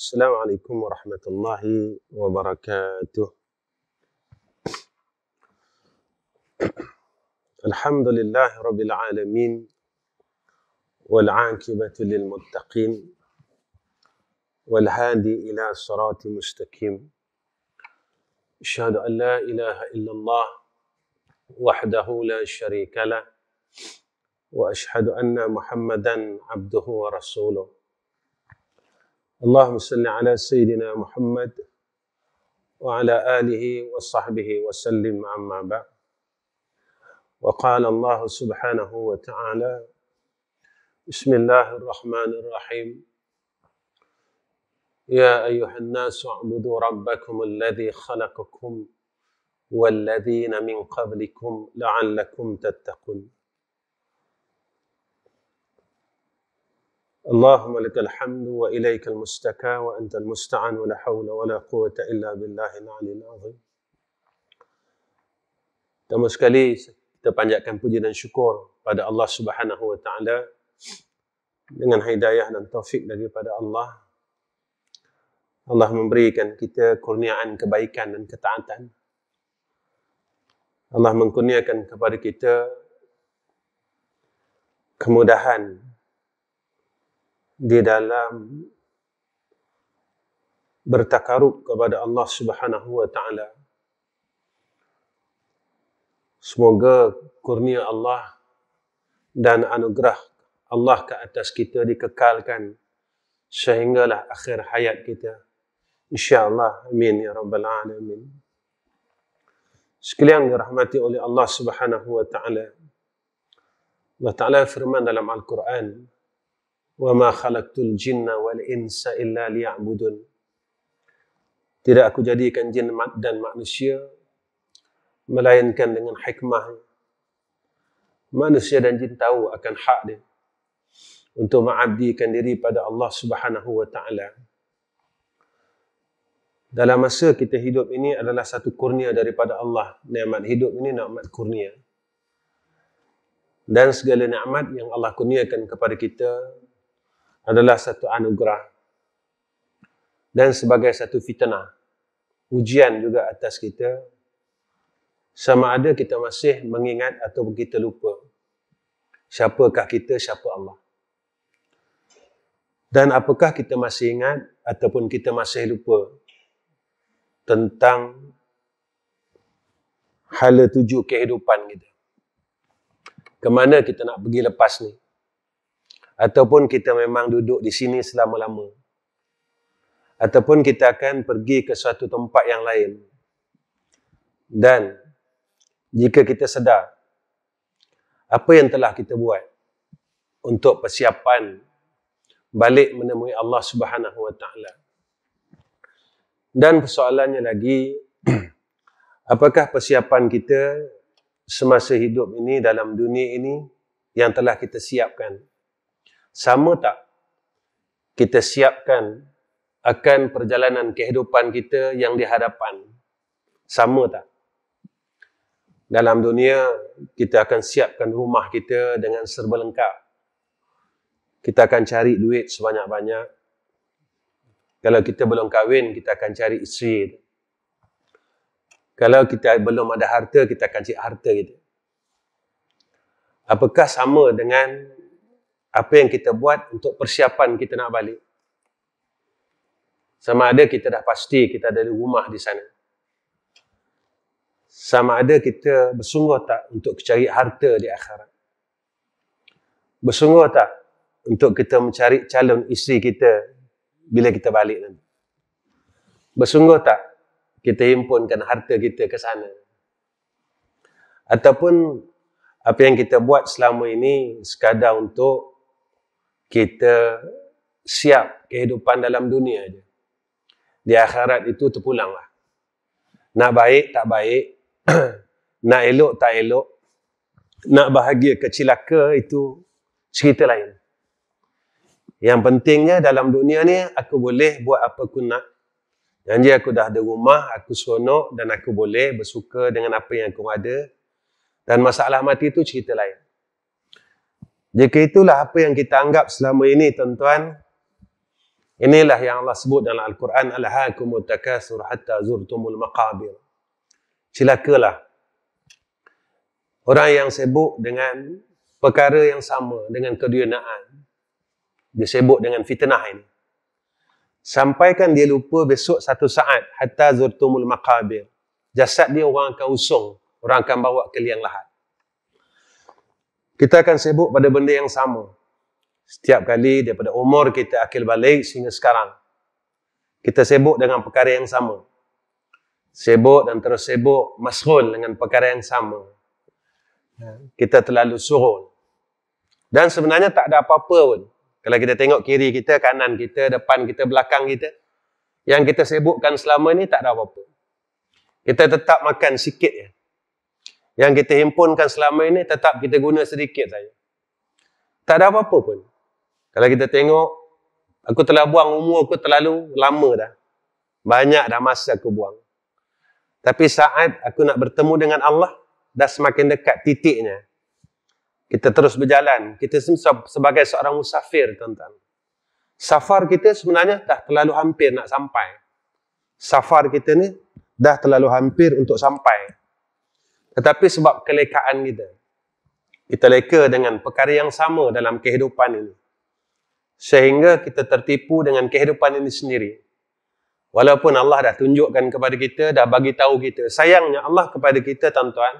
السلام عليكم ورحمة الله وبركاته الحمد لله رب العالمين والعاقبة للمتقين والهادي إلى صراط مستقيم أشهد أن لا إله إلا الله وحده لا شريك له وأشهد أن محمدا عبده ورسوله اللهم صل على سيدنا محمد وعلى آله وصحبه وسلم عما بعد وقال الله سبحانه وتعالى بسم الله الرحمن الرحيم يا أيها الناس اعبدوا ربكم الذي خلقكم والذين من قبلكم لعلكم تتقون اللهم لك الحمد وإليك المستكى وأنت المستعان ولا حول ولا قوة إلا بالله العلي العظيم Pertama sekali kita panjatkan puji dan syukur pada Allah Subhanahu Wa Taala dengan hidayah dan taufik daripada Allah. Allah memberikan kita kurniaan kebaikan dan ketaatan. Allah mengkurniakan kepada kita kemudahan di dalam bertakarub kepada Allah Subhanahu wa taala. Semoga kurnia Allah dan anugerah Allah ke atas kita dikekalkan sehinggalah akhir hayat kita. Insya-Allah. Amin ya rabbal alamin. Sekalian dirahmati oleh Allah Subhanahu wa taala. Allah Ta'ala firman dalam Al-Quran, وما خلقت الجن والإنس إلا ليعبدون tidak aku jadikan jin dan manusia melainkan dengan hikmah manusia dan jin tahu akan hak dia untuk mengabdikan diri pada Allah Subhanahu wa taala dalam masa kita hidup ini adalah satu kurnia daripada Allah nikmat hidup ini nikmat kurnia dan segala nikmat yang Allah kurniakan kepada kita adalah satu anugerah dan sebagai satu fitnah ujian juga atas kita sama ada kita masih mengingat atau kita lupa siapakah kita siapa Allah dan apakah kita masih ingat ataupun kita masih lupa tentang hala tuju kehidupan kita ke mana kita nak pergi lepas ni Ataupun kita memang duduk di sini selama-lama. Ataupun kita akan pergi ke suatu tempat yang lain. Dan jika kita sedar apa yang telah kita buat untuk persiapan balik menemui Allah Subhanahu Wa Taala. Dan persoalannya lagi apakah persiapan kita semasa hidup ini dalam dunia ini yang telah kita siapkan sama tak kita siapkan akan perjalanan kehidupan kita yang di hadapan sama tak dalam dunia kita akan siapkan rumah kita dengan serba lengkap kita akan cari duit sebanyak-banyak kalau kita belum kahwin kita akan cari isteri kalau kita belum ada harta kita akan cari harta kita apakah sama dengan apa yang kita buat untuk persiapan kita nak balik. Sama ada kita dah pasti kita ada rumah di sana. Sama ada kita bersungguh tak untuk cari harta di akhirat. Bersungguh tak untuk kita mencari calon isteri kita bila kita balik nanti. Bersungguh tak kita himpunkan harta kita ke sana. Ataupun apa yang kita buat selama ini sekadar untuk kita siap kehidupan dalam dunia je. Di akhirat itu lah. Nak baik tak baik, nak elok tak elok, nak bahagia ke itu cerita lain. Yang pentingnya dalam dunia ni aku boleh buat apa aku nak. Janji aku dah ada rumah, aku seronok dan aku boleh bersuka dengan apa yang aku ada. Dan masalah mati itu cerita lain. Jika itulah apa yang kita anggap selama ini tuan-tuan Inilah yang Allah sebut dalam Al-Quran Al-Hakumu takasur hatta zurtumul maqabir Silakalah Orang yang sibuk dengan perkara yang sama dengan kedunaan Dia sibuk dengan fitnah ini Sampaikan dia lupa besok satu saat Hatta zurtumul maqabir Jasad dia orang akan usung Orang akan bawa ke liang lahat kita akan sibuk pada benda yang sama. Setiap kali daripada umur kita akil balik sehingga sekarang. Kita sibuk dengan perkara yang sama. Sibuk dan terus sibuk masrul dengan perkara yang sama. Kita terlalu surun. Dan sebenarnya tak ada apa-apa pun. Kalau kita tengok kiri kita, kanan kita, depan kita, belakang kita. Yang kita sibukkan selama ini tak ada apa-apa. Kita tetap makan sikit Ya yang kita himpunkan selama ini tetap kita guna sedikit saja. Tak ada apa-apa pun. Kalau kita tengok, aku telah buang umur aku terlalu lama dah. Banyak dah masa aku buang. Tapi saat aku nak bertemu dengan Allah, dah semakin dekat titiknya. Kita terus berjalan. Kita sebagai seorang musafir, tuan-tuan. Safar kita sebenarnya dah terlalu hampir nak sampai. Safar kita ni dah terlalu hampir untuk sampai. Tetapi sebab kelekaan kita. Kita leka dengan perkara yang sama dalam kehidupan ini. Sehingga kita tertipu dengan kehidupan ini sendiri. Walaupun Allah dah tunjukkan kepada kita, dah bagi tahu kita. Sayangnya Allah kepada kita, tuan-tuan.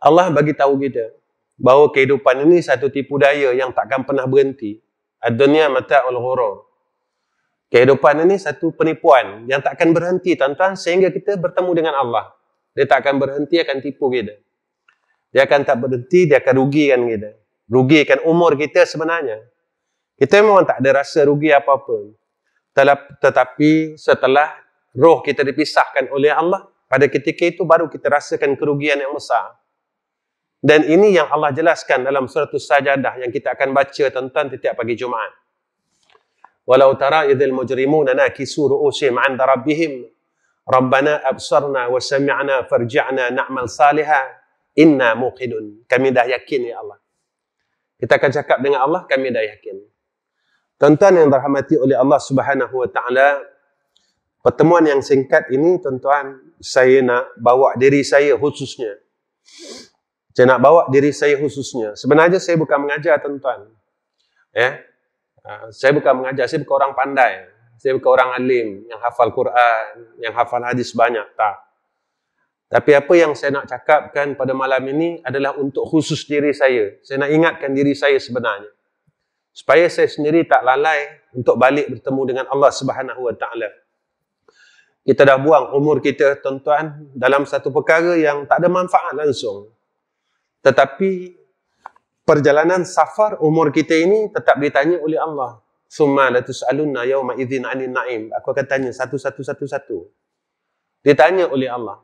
Allah bagi tahu kita bahawa kehidupan ini satu tipu daya yang takkan pernah berhenti. Ad-dunya mata'ul ghurur. Kehidupan ini satu penipuan yang takkan berhenti, tuan-tuan, sehingga kita bertemu dengan Allah. Dia tak akan berhenti akan tipu kita. Dia akan tak berhenti, dia akan rugikan kita. Rugikan umur kita sebenarnya. Kita memang tak ada rasa rugi apa-apa. Tetapi setelah roh kita dipisahkan oleh Allah, pada ketika itu baru kita rasakan kerugian yang besar. Dan ini yang Allah jelaskan dalam surat sajadah yang kita akan baca tentang setiap pagi Jumaat. Walau tara idzal mujrimuna nakisu ru'usihim 'inda rabbihim Rabbana absarna wa sami'na farji'na na'mal saliha inna muqidun. Kami dah yakin ya Allah. Kita akan cakap dengan Allah kami dah yakin. Tuan-tuan yang dirahmati oleh Allah Subhanahu wa taala, pertemuan yang singkat ini tuan-tuan saya nak bawa diri saya khususnya. Saya nak bawa diri saya khususnya. Sebenarnya saya bukan mengajar tuan-tuan. Ya. Ah, saya bukan mengajar, saya bukan orang pandai saya bukan orang alim yang hafal Quran, yang hafal hadis banyak, tak. Tapi apa yang saya nak cakapkan pada malam ini adalah untuk khusus diri saya. Saya nak ingatkan diri saya sebenarnya. Supaya saya sendiri tak lalai untuk balik bertemu dengan Allah Subhanahu Wa Taala. Kita dah buang umur kita tuan-tuan dalam satu perkara yang tak ada manfaat langsung. Tetapi perjalanan safar umur kita ini tetap ditanya oleh Allah. Summa la tus'alunna yawma idzin 'anil na'im. Aku akan tanya satu-satu satu-satu. Ditanya oleh Allah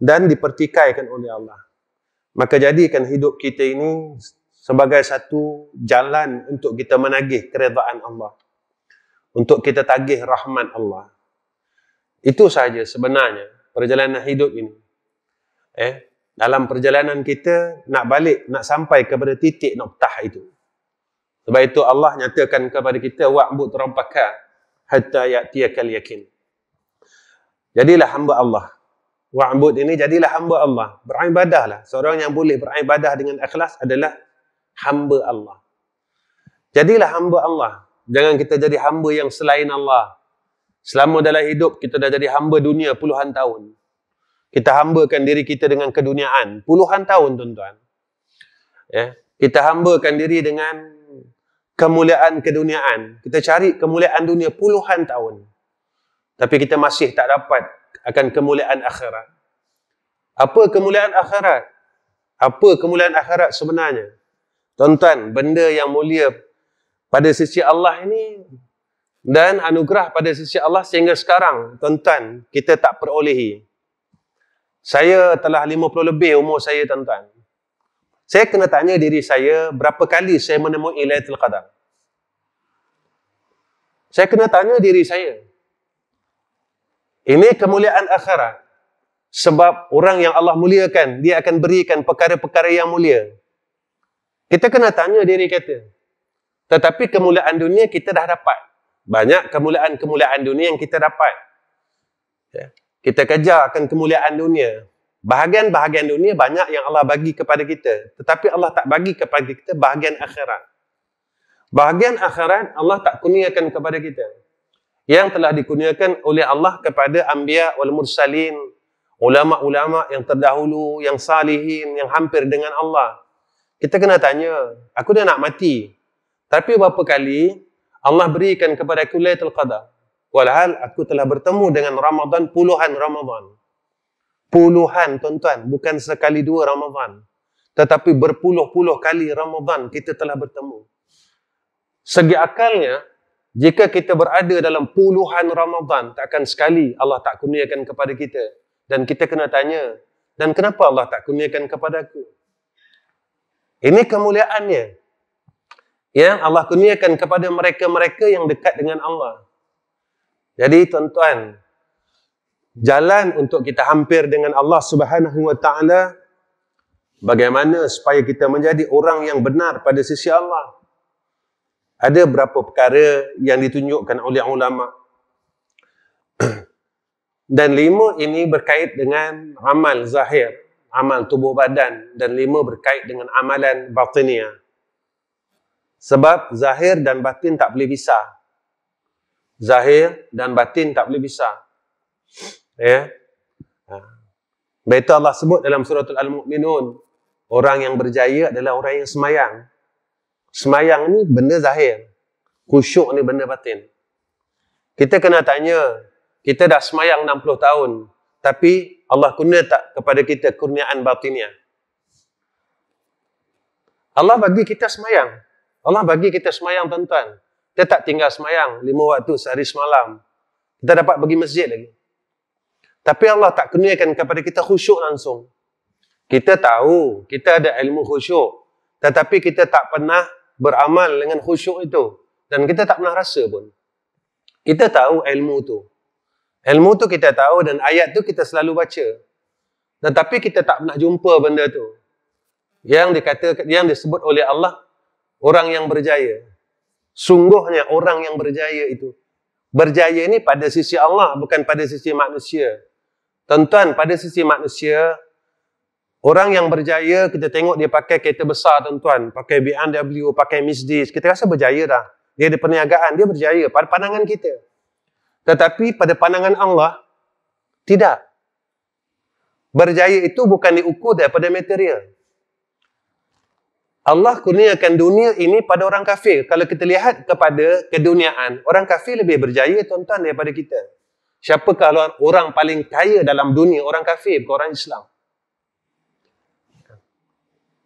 dan dipertikaikan oleh Allah. Maka jadikan hidup kita ini sebagai satu jalan untuk kita menagih keredaan Allah. Untuk kita tagih rahmat Allah. Itu sahaja sebenarnya perjalanan hidup ini. Eh, dalam perjalanan kita nak balik, nak sampai kepada titik noktah itu. Sebab itu Allah nyatakan kepada kita wa'bud rabbaka hatta ya'tiyakal yakin. Jadilah hamba Allah. Wa'bud ini jadilah hamba Allah. Beribadahlah. Seorang yang boleh beribadah dengan ikhlas adalah hamba Allah. Jadilah hamba Allah. Jangan kita jadi hamba yang selain Allah. Selama dalam hidup kita dah jadi hamba dunia puluhan tahun. Kita hambakan diri kita dengan keduniaan puluhan tahun tuan-tuan. Ya, kita hambakan diri dengan kemuliaan keduniaan. Kita cari kemuliaan dunia puluhan tahun. Tapi kita masih tak dapat akan kemuliaan akhirat. Apa kemuliaan akhirat? Apa kemuliaan akhirat sebenarnya? Tuan-tuan, benda yang mulia pada sisi Allah ini dan anugerah pada sisi Allah sehingga sekarang, tuan-tuan, kita tak perolehi. Saya telah 50 lebih umur saya, tuan-tuan. Saya kena tanya diri saya berapa kali saya menemui Lailatul Qadar. Saya kena tanya diri saya. Ini kemuliaan akhirat. Sebab orang yang Allah muliakan, dia akan berikan perkara-perkara yang mulia. Kita kena tanya diri kita. Tetapi kemuliaan dunia kita dah dapat. Banyak kemuliaan-kemuliaan dunia yang kita dapat. Ya. Kita kejar akan kemuliaan dunia. Bahagian-bahagian dunia banyak yang Allah bagi kepada kita. Tetapi Allah tak bagi kepada kita bahagian akhirat. Bahagian akhirat Allah tak kuniakan kepada kita. Yang telah dikuniakan oleh Allah kepada Ambiya wal Mursalin. Ulama-ulama yang terdahulu, yang salihin, yang hampir dengan Allah. Kita kena tanya, aku dah nak mati. Tapi berapa kali Allah berikan kepada aku Laitul Qadar. Walhal aku telah bertemu dengan Ramadan, puluhan Ramadan puluhan tuan-tuan bukan sekali dua Ramadhan, tetapi berpuluh-puluh kali Ramadhan kita telah bertemu segi akalnya jika kita berada dalam puluhan Ramadhan takkan sekali Allah tak kurniakan kepada kita dan kita kena tanya dan kenapa Allah tak kurniakan kepada aku ini kemuliaannya ya Allah kurniakan kepada mereka-mereka yang dekat dengan Allah jadi tuan-tuan jalan untuk kita hampir dengan Allah Subhanahu Wa Taala bagaimana supaya kita menjadi orang yang benar pada sisi Allah ada berapa perkara yang ditunjukkan oleh ulama dan lima ini berkait dengan amal zahir amal tubuh badan dan lima berkait dengan amalan batiniah sebab zahir dan batin tak boleh pisah zahir dan batin tak boleh pisah ya. Ha. Betul Allah sebut dalam surah Al-Mu'minun, orang yang berjaya adalah orang yang semayang. Semayang ni benda zahir. Khusyuk ni benda batin. Kita kena tanya, kita dah semayang 60 tahun, tapi Allah kurnia tak kepada kita kurniaan batinnya? Allah bagi kita semayang. Allah bagi kita semayang, tuan-tuan. Kita tak tinggal semayang lima waktu sehari semalam. Kita dapat pergi masjid lagi. Tapi Allah tak kurniakan kepada kita khusyuk langsung. Kita tahu, kita ada ilmu khusyuk. Tetapi kita tak pernah beramal dengan khusyuk itu. Dan kita tak pernah rasa pun. Kita tahu ilmu itu, Ilmu itu kita tahu dan ayat tu kita selalu baca. Tetapi kita tak pernah jumpa benda tu. Yang dikata yang disebut oleh Allah orang yang berjaya. Sungguhnya orang yang berjaya itu berjaya ini pada sisi Allah bukan pada sisi manusia. Tuan-tuan, pada sisi manusia, orang yang berjaya, kita tengok dia pakai kereta besar, tuan-tuan. Pakai BMW, pakai Mercedes. Kita rasa berjaya dah. Dia ada perniagaan, dia berjaya. Pada pandangan kita. Tetapi pada pandangan Allah, tidak. Berjaya itu bukan diukur daripada material. Allah kurniakan dunia ini pada orang kafir. Kalau kita lihat kepada keduniaan, orang kafir lebih berjaya tuan-tuan daripada kita. Siapakah orang paling kaya dalam dunia? Orang kafir bukan orang Islam.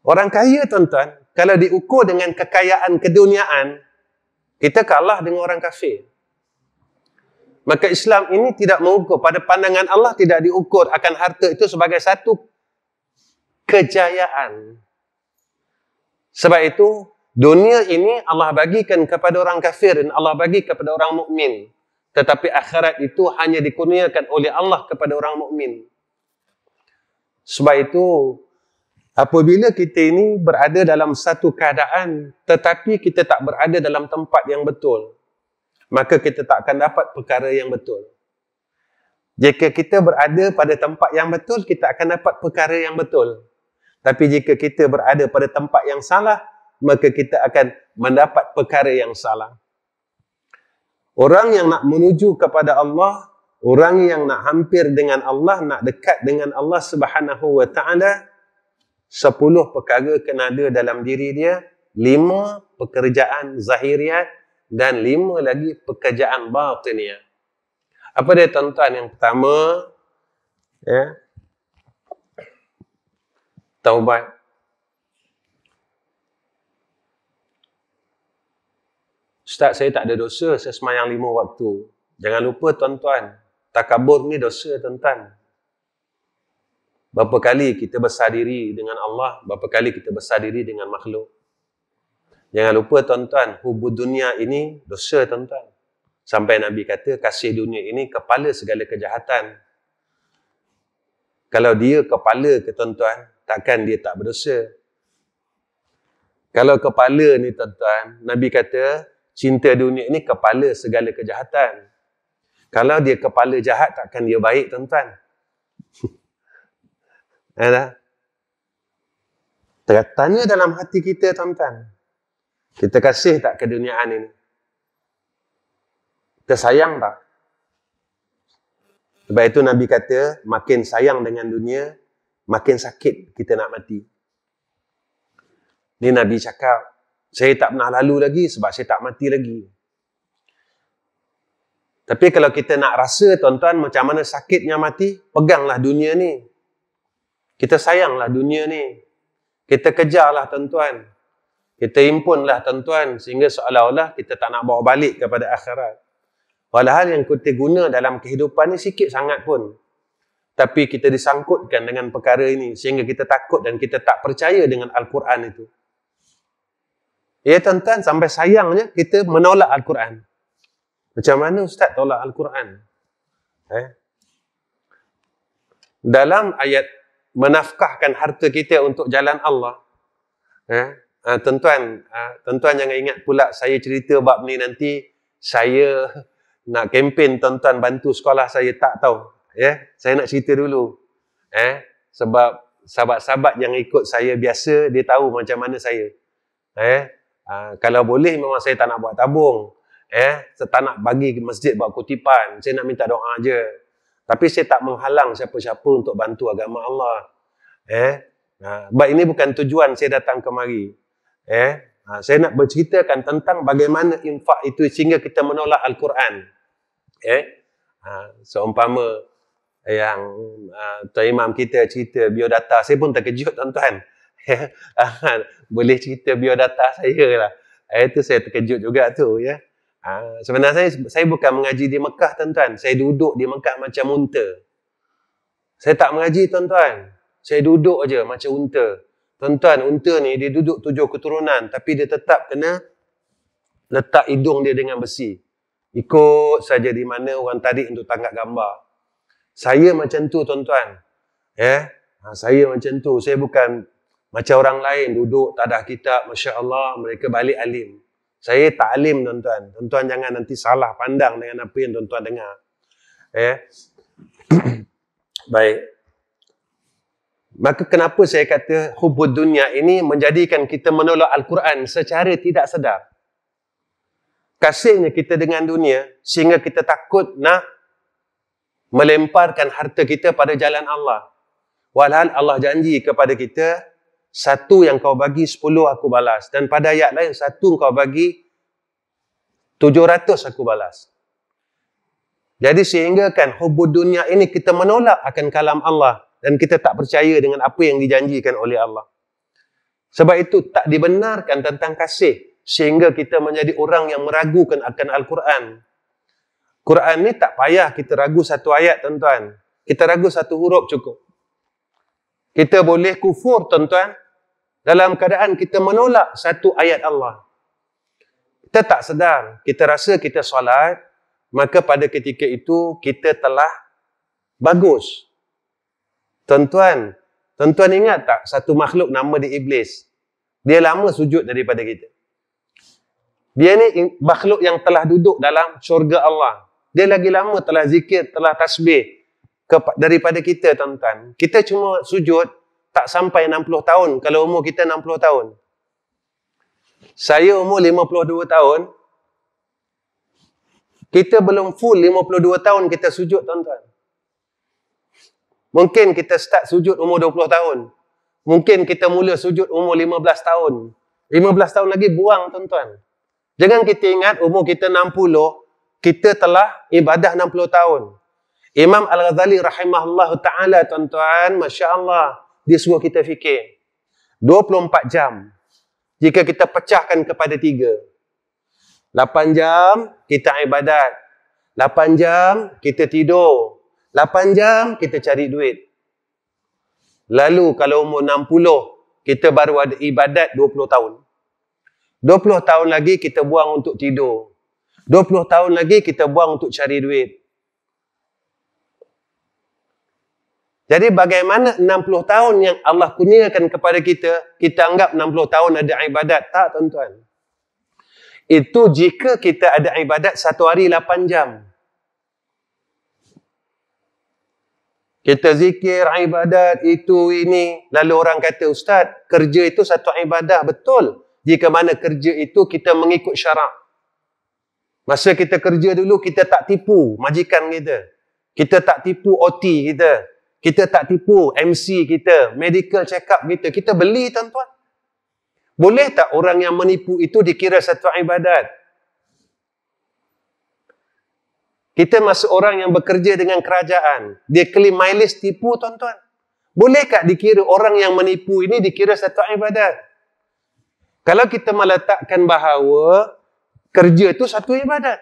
Orang kaya tuan-tuan, kalau diukur dengan kekayaan keduniaan, kita kalah dengan orang kafir. Maka Islam ini tidak mengukur. Pada pandangan Allah tidak diukur akan harta itu sebagai satu kejayaan. Sebab itu, dunia ini Allah bagikan kepada orang kafir dan Allah bagi kepada orang mukmin tetapi akhirat itu hanya dikurniakan oleh Allah kepada orang mukmin. Sebab itu apabila kita ini berada dalam satu keadaan tetapi kita tak berada dalam tempat yang betul, maka kita tak akan dapat perkara yang betul. Jika kita berada pada tempat yang betul, kita akan dapat perkara yang betul. Tapi jika kita berada pada tempat yang salah, maka kita akan mendapat perkara yang salah. Orang yang nak menuju kepada Allah, orang yang nak hampir dengan Allah, nak dekat dengan Allah Subhanahu wa taala, 10 perkara kena ada dalam diri dia, 5 pekerjaan zahiriat dan 5 lagi pekerjaan batiniah. Apa dia tuan-tuan yang pertama? Ya. Taubat. Ustaz saya tak ada dosa, saya semayang lima waktu. Jangan lupa tuan-tuan, takabur ni dosa tuan-tuan. Berapa kali kita besar diri dengan Allah, berapa kali kita besar diri dengan makhluk. Jangan lupa tuan-tuan, hubud dunia ini dosa tuan-tuan. Sampai Nabi kata, kasih dunia ini kepala segala kejahatan. Kalau dia kepala ke tuan-tuan, takkan dia tak berdosa. Kalau kepala ni tuan-tuan, Nabi kata, cinta dunia ni kepala segala kejahatan. Kalau dia kepala jahat, takkan dia baik, tuan-tuan. Tanya dalam hati kita, tuan-tuan. Kita kasih tak ke duniaan ini? Kita sayang tak? Sebab itu Nabi kata, makin sayang dengan dunia, makin sakit kita nak mati. Ini Nabi cakap, saya tak pernah lalu lagi sebab saya tak mati lagi. Tapi kalau kita nak rasa tuan-tuan macam mana sakitnya mati, peganglah dunia ni. Kita sayanglah dunia ni. Kita kejarlah tuan-tuan. Kita impunlah tuan-tuan sehingga seolah-olah kita tak nak bawa balik kepada akhirat. Walhal yang kita guna dalam kehidupan ni sikit sangat pun. Tapi kita disangkutkan dengan perkara ini sehingga kita takut dan kita tak percaya dengan Al-Quran itu. Ya tuan-tuan, sampai sayangnya kita menolak Al-Quran. Macam mana Ustaz tolak Al-Quran? Eh? Dalam ayat menafkahkan harta kita untuk jalan Allah. Eh? Ah, tuan-tuan, ah, tuan-tuan jangan ingat pula saya cerita bab ni nanti saya nak kempen tuan-tuan bantu sekolah saya tak tahu. Eh? Saya nak cerita dulu. Eh? Sebab sahabat-sahabat yang ikut saya biasa dia tahu macam mana saya. Eh? Uh, kalau boleh memang saya tak nak buat tabung. Eh, saya tak nak bagi ke masjid buat kutipan. Saya nak minta doa aja. Tapi saya tak menghalang siapa-siapa untuk bantu agama Allah. Eh, uh, baik ini bukan tujuan saya datang kemari. Eh, uh, saya nak berceritakan tentang bagaimana infak itu sehingga kita menolak Al-Quran. Eh, uh, seumpama yang uh, Tuan Imam kita cerita biodata, saya pun terkejut tuan-tuan ya, boleh cerita biodata saya lah. Hari tu saya terkejut juga tu ya. Ha, sebenarnya saya, saya bukan mengaji di Mekah tuan-tuan. Saya duduk di Mekah macam unta. Saya tak mengaji tuan-tuan. Saya duduk aja macam unta. Tuan-tuan, unta ni dia duduk tujuh keturunan tapi dia tetap kena letak hidung dia dengan besi. Ikut saja di mana orang tadi untuk tangkap gambar. Saya macam tu tuan-tuan. Ya. Ha, saya macam tu. Saya bukan macam orang lain duduk tak ada kitab, Masya Allah, mereka balik alim. Saya tak alim tuan-tuan. Tuan-tuan jangan nanti salah pandang dengan apa yang tuan-tuan dengar. Yeah, eh? Baik. Maka kenapa saya kata hubud dunia ini menjadikan kita menolak Al-Quran secara tidak sedar? Kasihnya kita dengan dunia sehingga kita takut nak melemparkan harta kita pada jalan Allah. Walhal Allah janji kepada kita satu yang kau bagi sepuluh aku balas. Dan pada ayat lain satu kau bagi tujuh ratus aku balas. Jadi sehingga kan hubud dunia ini kita menolak akan kalam Allah. Dan kita tak percaya dengan apa yang dijanjikan oleh Allah. Sebab itu tak dibenarkan tentang kasih. Sehingga kita menjadi orang yang meragukan akan Al-Quran. Quran ni tak payah kita ragu satu ayat tuan-tuan. Kita ragu satu huruf cukup. Kita boleh kufur tuan-tuan dalam keadaan kita menolak satu ayat Allah. Kita tak sedar, kita rasa kita solat, maka pada ketika itu kita telah bagus. Tuan-tuan, tuan-tuan ingat tak satu makhluk nama dia iblis? Dia lama sujud daripada kita. Dia ni makhluk yang telah duduk dalam syurga Allah. Dia lagi lama telah zikir, telah tasbih, daripada kita tuan-tuan. Kita cuma sujud tak sampai 60 tahun kalau umur kita 60 tahun. Saya umur 52 tahun. Kita belum full 52 tahun kita sujud tuan-tuan. Mungkin kita start sujud umur 20 tahun. Mungkin kita mula sujud umur 15 tahun. 15 tahun lagi buang tuan-tuan. Jangan kita ingat umur kita 60 kita telah ibadah 60 tahun. Imam Al-Ghazali rahimahullahu ta'ala tuan-tuan, Masya Allah, dia suruh kita fikir. 24 jam, jika kita pecahkan kepada tiga. 8 jam, kita ibadat. 8 jam, kita tidur. 8 jam, kita cari duit. Lalu kalau umur 60, kita baru ada ibadat 20 tahun. 20 tahun lagi kita buang untuk tidur. 20 tahun lagi kita buang untuk cari duit. Jadi bagaimana 60 tahun yang Allah kurniakan kepada kita, kita anggap 60 tahun ada ibadat. Tak, tuan-tuan. Itu jika kita ada ibadat satu hari 8 jam. Kita zikir, ibadat, itu, ini. Lalu orang kata, Ustaz, kerja itu satu ibadah. Betul. Jika mana kerja itu kita mengikut syarak. Masa kita kerja dulu, kita tak tipu majikan kita. Kita tak tipu OT kita. Kita tak tipu MC kita, medical check-up kita. Kita beli, tuan-tuan. Boleh tak orang yang menipu itu dikira satu ibadat? Kita masuk orang yang bekerja dengan kerajaan. Dia claim mileage tipu, tuan-tuan. Boleh tak dikira orang yang menipu ini dikira satu ibadat? Kalau kita meletakkan bahawa kerja itu satu ibadat.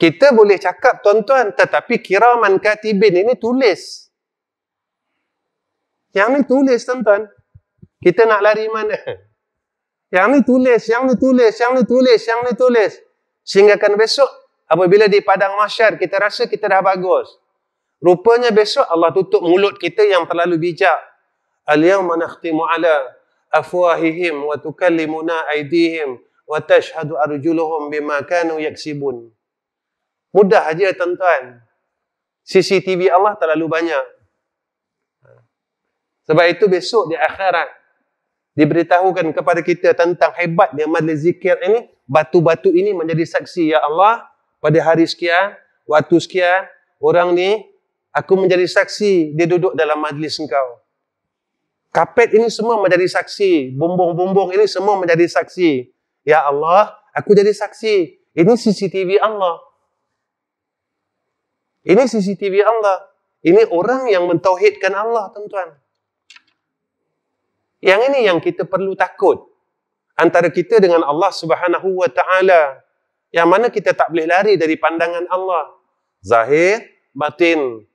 Kita boleh cakap tuan-tuan tetapi kiraman katibin ini tulis. Yang ni tulis tuan-tuan. Kita nak lari mana? Yang ni tulis, yang ni tulis, yang ni tulis, yang ni tulis. Sehingga kan besok apabila di padang mahsyar kita rasa kita dah bagus. Rupanya besok Allah tutup mulut kita yang terlalu bijak. Al-yawma nakhtimu ala afwahihim wa tukallimuna aydihim wa tashhadu arjuluhum bima kanu yaksibun. Mudah aja tuan-tuan. CCTV Allah terlalu banyak. Sebab itu besok di akhirat diberitahukan kepada kita tentang hebatnya majlis zikir ini, batu-batu ini menjadi saksi ya Allah pada hari sekian, waktu sekian orang ni aku menjadi saksi dia duduk dalam majlis engkau. Kapet ini semua menjadi saksi, bumbung-bumbung ini semua menjadi saksi. Ya Allah, aku jadi saksi. Ini CCTV Allah. Ini CCTV Allah. Ini orang yang mentauhidkan Allah, tuan-tuan. Yang ini yang kita perlu takut. Antara kita dengan Allah Subhanahu Wa Taala. Yang mana kita tak boleh lari dari pandangan Allah. Zahir, batin.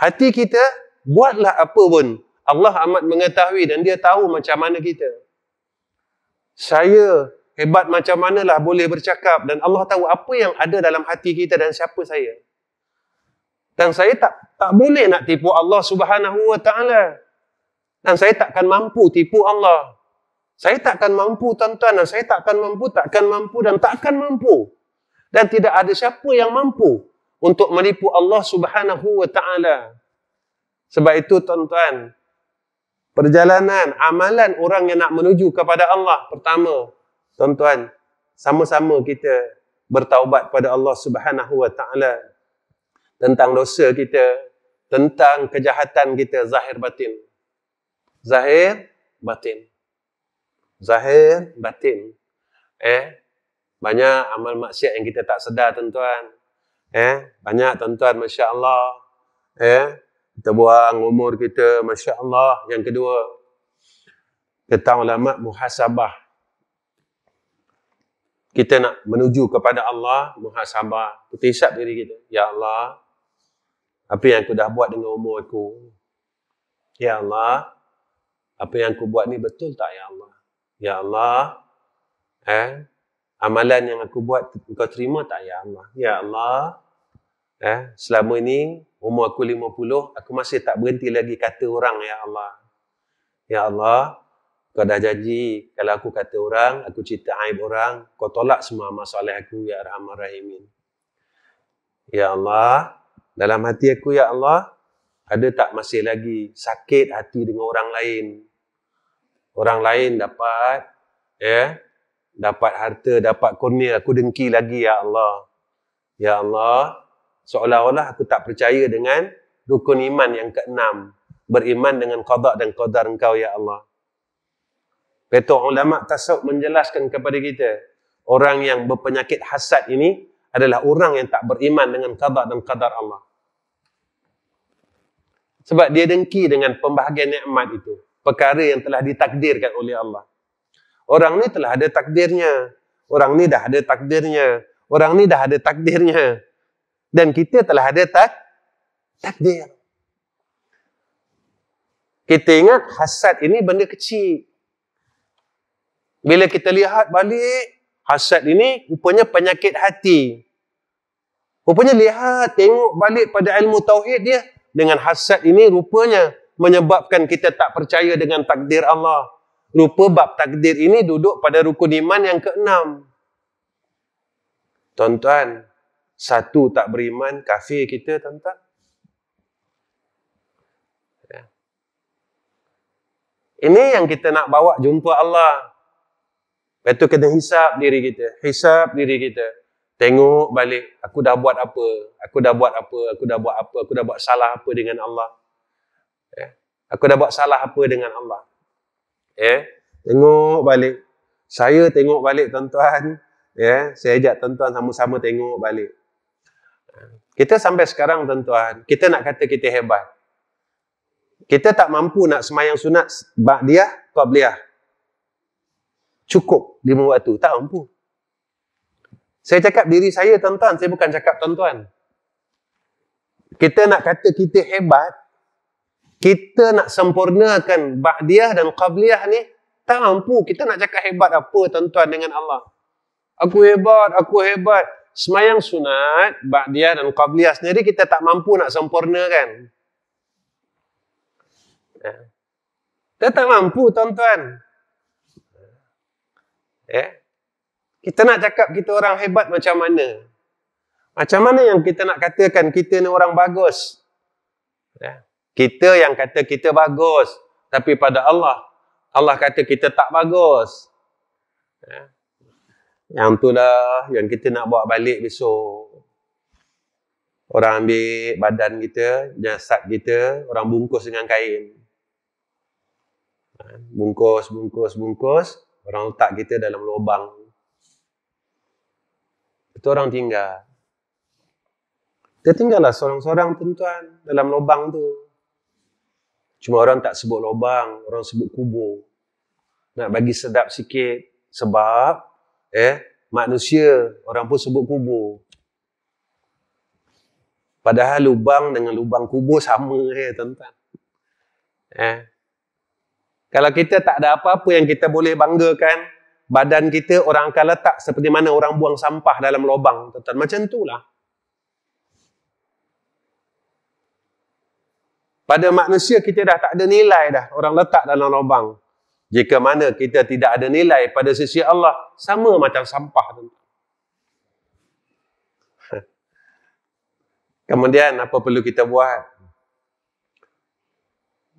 Hati kita, buatlah apa pun. Allah amat mengetahui dan dia tahu macam mana kita. Saya hebat macam manalah boleh bercakap dan Allah tahu apa yang ada dalam hati kita dan siapa saya dan saya tak tak boleh nak tipu Allah Subhanahu wa taala. Dan saya takkan mampu tipu Allah. Saya takkan mampu tuan-tuan dan saya takkan mampu, takkan mampu dan takkan mampu. Dan tidak ada siapa yang mampu untuk menipu Allah Subhanahu wa taala. Sebab itu tuan-tuan, perjalanan amalan orang yang nak menuju kepada Allah pertama, tuan-tuan, sama-sama kita bertaubat pada Allah Subhanahu tentang dosa kita, tentang kejahatan kita zahir batin. Zahir batin. Zahir batin. Eh, banyak amal maksiat yang kita tak sedar tuan-tuan. Eh, banyak tuan-tuan masya-Allah. Eh, kita buang umur kita masya-Allah. Yang kedua, kita ulama muhasabah. Kita nak menuju kepada Allah muhasabah. Kita hisap diri kita. Ya Allah, apa yang aku dah buat dengan umur aku ya Allah apa yang aku buat ni betul tak ya Allah ya Allah eh amalan yang aku buat kau terima tak ya Allah ya Allah eh selama ni umur aku 50 aku masih tak berhenti lagi kata orang ya Allah ya Allah kau dah janji kalau aku kata orang, aku cerita aib orang, kau tolak semua masalah aku, Ya Rahman Rahimin. Ya Allah, dalam hati aku, Ya Allah, ada tak masih lagi sakit hati dengan orang lain? Orang lain dapat, ya, eh, dapat harta, dapat kurnia, aku dengki lagi, Ya Allah. Ya Allah, seolah-olah aku tak percaya dengan rukun iman yang ke keenam. Beriman dengan qadak dan qadar engkau, Ya Allah. Betul ulama' tasawuf menjelaskan kepada kita, orang yang berpenyakit hasad ini, adalah orang yang tak beriman dengan qada dan qadar Allah. Sebab dia dengki dengan pembahagian nikmat itu, perkara yang telah ditakdirkan oleh Allah. Orang ni telah ada takdirnya. Orang ni dah ada takdirnya. Orang ni dah ada takdirnya. Dan kita telah ada tak takdir. Kita ingat hasad ini benda kecil. Bila kita lihat balik, hasad ini rupanya penyakit hati Rupanya lihat, tengok balik pada ilmu tauhid dia. Dengan hasad ini rupanya menyebabkan kita tak percaya dengan takdir Allah. Rupa bab takdir ini duduk pada rukun iman yang keenam. Tuan-tuan, satu tak beriman kafir kita tuan-tuan. Ya. Ini yang kita nak bawa jumpa Allah. Lepas tu kena hisap diri kita. Hisap diri kita. Tengok balik aku dah buat apa? Aku dah buat apa? Aku dah buat apa? Aku dah buat salah apa dengan Allah? Eh? Aku dah buat salah apa dengan Allah? Eh? Tengok balik. Saya tengok balik tuan-tuan. Eh? Saya ajak tuan-tuan sama-sama tengok balik. Kita sampai sekarang tuan-tuan, kita nak kata kita hebat. Kita tak mampu nak semayang sunat dia, kau qabliyah. Cukup lima waktu, tak mampu. Saya cakap diri saya tuan-tuan, saya bukan cakap tuan-tuan. Kita nak kata kita hebat, kita nak sempurnakan ba'diyah dan qabliyah ni, tak mampu. Kita nak cakap hebat apa tuan-tuan dengan Allah. Aku hebat, aku hebat. Semayang sunat, ba'diyah dan qabliyah sendiri kita tak mampu nak sempurnakan. Ya. Kita tak mampu tuan-tuan. Eh? Ya. Kita nak cakap kita orang hebat macam mana? Macam mana yang kita nak katakan kita ni orang bagus? Ya. Kita yang kata kita bagus. Tapi pada Allah, Allah kata kita tak bagus. Ya. Yang tu lah yang kita nak bawa balik besok. Orang ambil badan kita, jasad kita, orang bungkus dengan kain. Ya. Bungkus, bungkus, bungkus. Orang letak kita dalam lubang kita orang tinggal. Dia tinggallah seorang-seorang tuan-tuan dalam lubang tu. Cuma orang tak sebut lubang, orang sebut kubur. Nak bagi sedap sikit sebab eh manusia orang pun sebut kubur. Padahal lubang dengan lubang kubur sama eh tuan-tuan. Eh. Kalau kita tak ada apa-apa yang kita boleh banggakan, badan kita orang akan letak seperti mana orang buang sampah dalam lubang. Tuan-tuan, macam itulah. Pada manusia kita dah tak ada nilai dah orang letak dalam lubang. Jika mana kita tidak ada nilai pada sisi Allah, sama macam sampah. Kemudian apa perlu kita buat?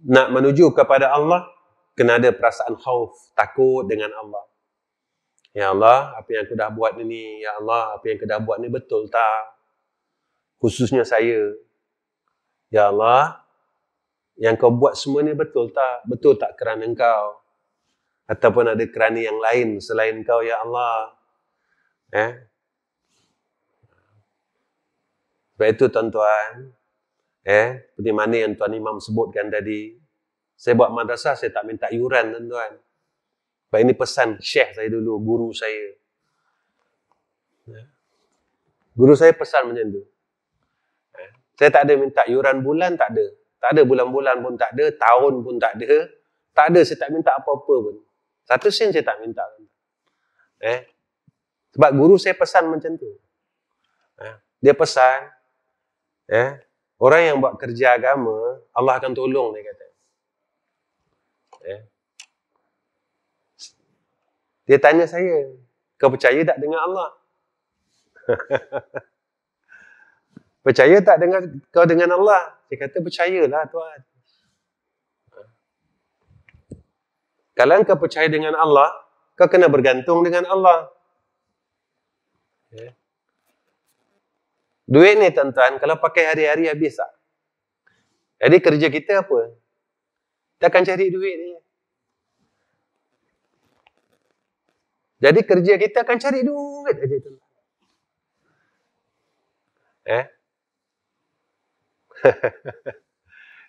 Nak menuju kepada Allah, kena ada perasaan khauf, takut dengan Allah. Ya Allah, apa yang aku dah buat ni, Ya Allah, apa yang aku dah buat ni betul tak? Khususnya saya. Ya Allah, yang kau buat semua ni betul tak? Betul tak kerana engkau? Ataupun ada kerana yang lain selain kau, Ya Allah. Eh? Sebab itu tuan-tuan, eh, seperti mana yang Tuan Imam sebutkan tadi, saya buat madrasah, saya tak minta yuran tuan-tuan. Baik ini pesan syekh saya dulu, guru saya. Ya. Guru saya pesan macam tu. Ya. Saya tak ada minta yuran bulan, tak ada. Tak ada bulan-bulan pun tak ada, tahun pun tak ada. Tak ada, saya tak minta apa-apa pun. Satu sen saya tak minta. Eh? Sebab guru saya pesan macam tu. Dia pesan, eh, orang yang buat kerja agama, Allah akan tolong, dia kata. Eh? Dia tanya saya, kau percaya tak dengan Allah? percaya tak dengan kau dengan Allah? Dia kata percayalah tuan. Kalau kau percaya dengan Allah, kau kena bergantung dengan Allah. Eh. Duit ni tuan-tuan, kalau pakai hari-hari habis tak? Jadi kerja kita apa? Kita akan cari duit ni. Jadi kerja kita akan cari duit aja itu. Eh?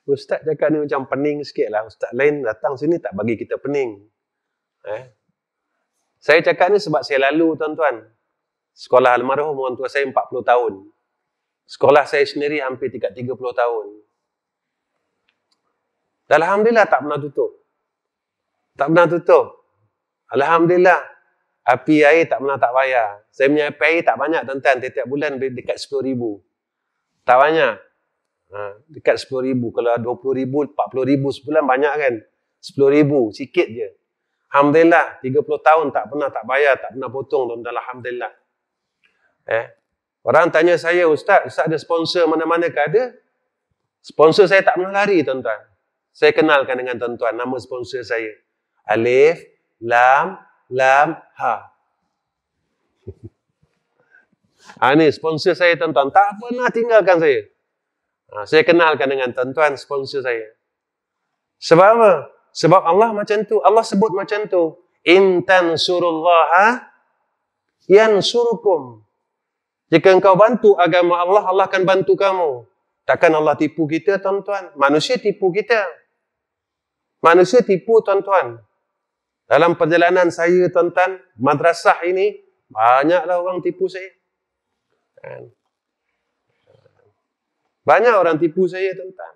Ustaz cakap ni macam pening sikit lah. Ustaz lain datang sini tak bagi kita pening. Eh? Saya cakap ni sebab saya lalu tuan-tuan. Sekolah almarhum orang tua saya 40 tahun. Sekolah saya sendiri hampir dekat 30 tahun. Dan Alhamdulillah tak pernah tutup. Tak pernah tutup. Alhamdulillah. Api air tak pernah tak bayar. Saya punya api air tak banyak tuan-tuan. Tiap-tiap bulan dekat RM10,000. Tak banyak. Ha, dekat RM10,000. Kalau RM20,000, RM40,000 sebulan banyak kan? RM10,000. Sikit je. Alhamdulillah. 30 tahun tak pernah tak bayar. Tak pernah potong. Tuan-tuan. Alhamdulillah. Eh? Orang tanya saya, Ustaz, Ustaz ada sponsor mana-mana ke ada? Sponsor saya tak pernah lari tuan-tuan. Saya kenalkan dengan tuan-tuan nama sponsor saya. Alif, Lam, lam ha. ha ni sponsor saya tuan-tuan. Tak pernah tinggalkan saya. Ha, saya kenalkan dengan tuan-tuan sponsor saya. Sebab apa? Sebab Allah macam tu. Allah sebut macam tu. Intan surullah yang surukum. Jika engkau bantu agama Allah, Allah akan bantu kamu. Takkan Allah tipu kita, tuan-tuan. Manusia tipu kita. Manusia tipu, tuan-tuan. Dalam perjalanan saya tuan-tuan, madrasah ini banyaklah orang tipu saya. Kan? Banyak orang tipu saya tuan-tuan. Kan?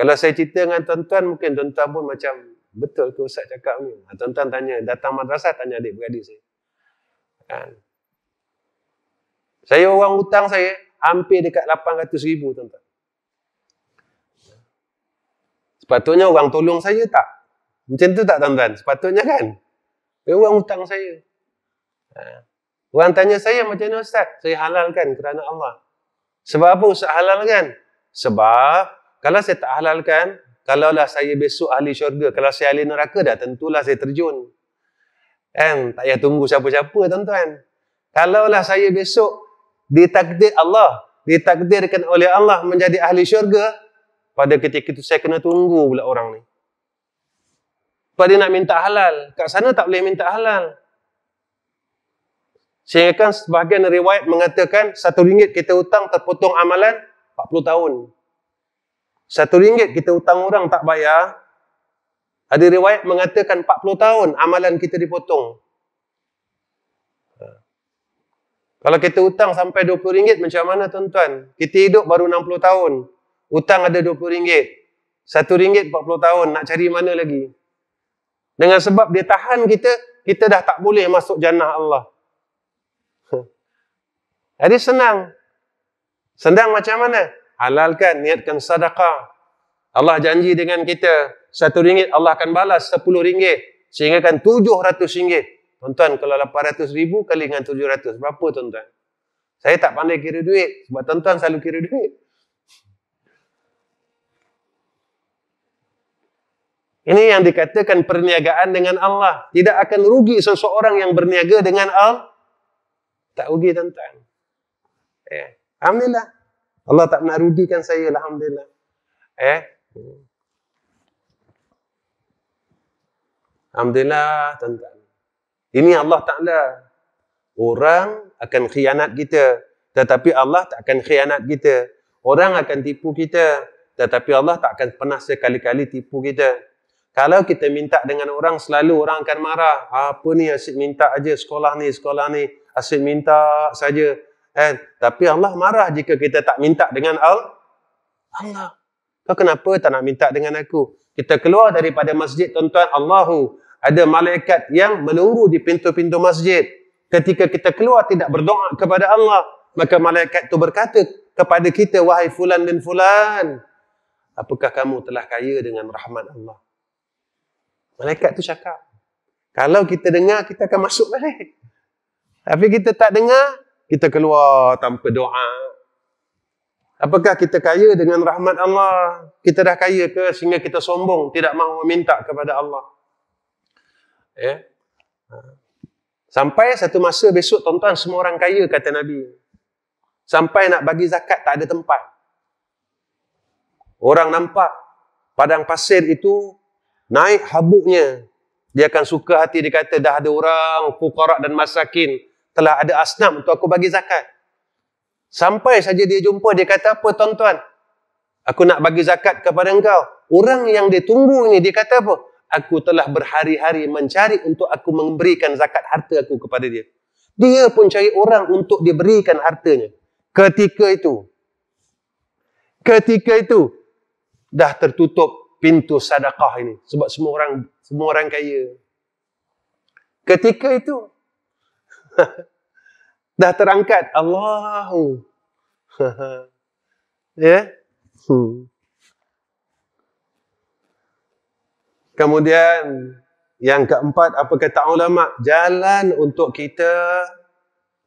Kalau saya cerita dengan tuan-tuan, mungkin tuan-tuan pun macam betul ke Ustaz cakap ni. Ha, tuan-tuan tanya, datang madrasah tanya adik-beradik saya. Kan? Saya orang hutang saya hampir dekat 800 ribu tuan-tuan. Sepatutnya orang tolong saya tak? Macam tu tak tuan-tuan? Sepatutnya kan? Dia orang hutang saya. Ha. Orang tanya saya macam mana Ustaz? Saya halalkan kerana Allah. Sebab apa Ustaz halalkan? Sebab kalau saya tak halalkan, kalaulah saya besok ahli syurga, kalau saya ahli neraka dah tentulah saya terjun. Kan? Tak payah tunggu siapa-siapa tuan-tuan. Kalaulah saya besok ditakdir Allah, ditakdirkan oleh Allah menjadi ahli syurga, pada ketika itu saya kena tunggu pula orang ni pada nak minta halal. Kat sana tak boleh minta halal. Saya kan sebahagian riwayat mengatakan satu ringgit kita hutang terpotong amalan 40 tahun. Satu ringgit kita hutang orang tak bayar. Ada riwayat mengatakan 40 tahun amalan kita dipotong. Kalau kita hutang sampai 20 ringgit macam mana tuan-tuan? Kita hidup baru 60 tahun. Hutang ada 20 ringgit. Satu ringgit 40 tahun. Nak cari mana Lagi. Dengan sebab dia tahan kita, kita dah tak boleh masuk jannah Allah. Jadi senang. Senang macam mana? Halalkan, niatkan sadaqah. Allah janji dengan kita, satu ringgit Allah akan balas, sepuluh ringgit. Sehingga kan tujuh ratus ringgit. Tuan-tuan, kalau lapan ratus ribu kali dengan tujuh ratus, berapa tuan-tuan? Saya tak pandai kira duit. Sebab tuan-tuan selalu kira duit. Ini yang dikatakan perniagaan dengan Allah. Tidak akan rugi seseorang yang berniaga dengan Allah. Tak rugi tentang. Eh, Alhamdulillah. Allah tak nak rugikan saya. Alhamdulillah. Eh. Alhamdulillah tentang. Ini Allah Ta'ala. Orang akan khianat kita. Tetapi Allah tak akan khianat kita. Orang akan tipu kita. Tetapi Allah tak akan pernah sekali-kali tipu kita. Kalau kita minta dengan orang, selalu orang akan marah. Apa ni asyik minta aja sekolah ni, sekolah ni. Asyik minta saja. Eh, tapi Allah marah jika kita tak minta dengan Allah. Kau kenapa tak nak minta dengan aku? Kita keluar daripada masjid tuan-tuan Allahu. Ada malaikat yang menunggu di pintu-pintu masjid. Ketika kita keluar tidak berdoa kepada Allah. Maka malaikat itu berkata kepada kita, Wahai fulan dan fulan. Apakah kamu telah kaya dengan rahmat Allah? Malaikat tu cakap. Kalau kita dengar, kita akan masuk balik. Lah, eh. Tapi kita tak dengar, kita keluar tanpa doa. Apakah kita kaya dengan rahmat Allah? Kita dah kaya ke sehingga kita sombong, tidak mahu meminta kepada Allah? Eh? Sampai satu masa besok tuan-tuan semua orang kaya kata Nabi. Sampai nak bagi zakat tak ada tempat. Orang nampak padang pasir itu naik habuknya dia akan suka hati dia kata dah ada orang fuqara dan masakin telah ada asnam untuk aku bagi zakat sampai saja dia jumpa dia kata apa tuan-tuan aku nak bagi zakat kepada engkau orang yang dia tunggu ini dia kata apa aku telah berhari-hari mencari untuk aku memberikan zakat harta aku kepada dia dia pun cari orang untuk diberikan hartanya ketika itu ketika itu dah tertutup pintu sadaqah ini sebab semua orang semua orang kaya. Ketika itu dah terangkat Allahu. ya. Yeah? Hmm. Kemudian yang keempat apa kata ulama? Jalan untuk kita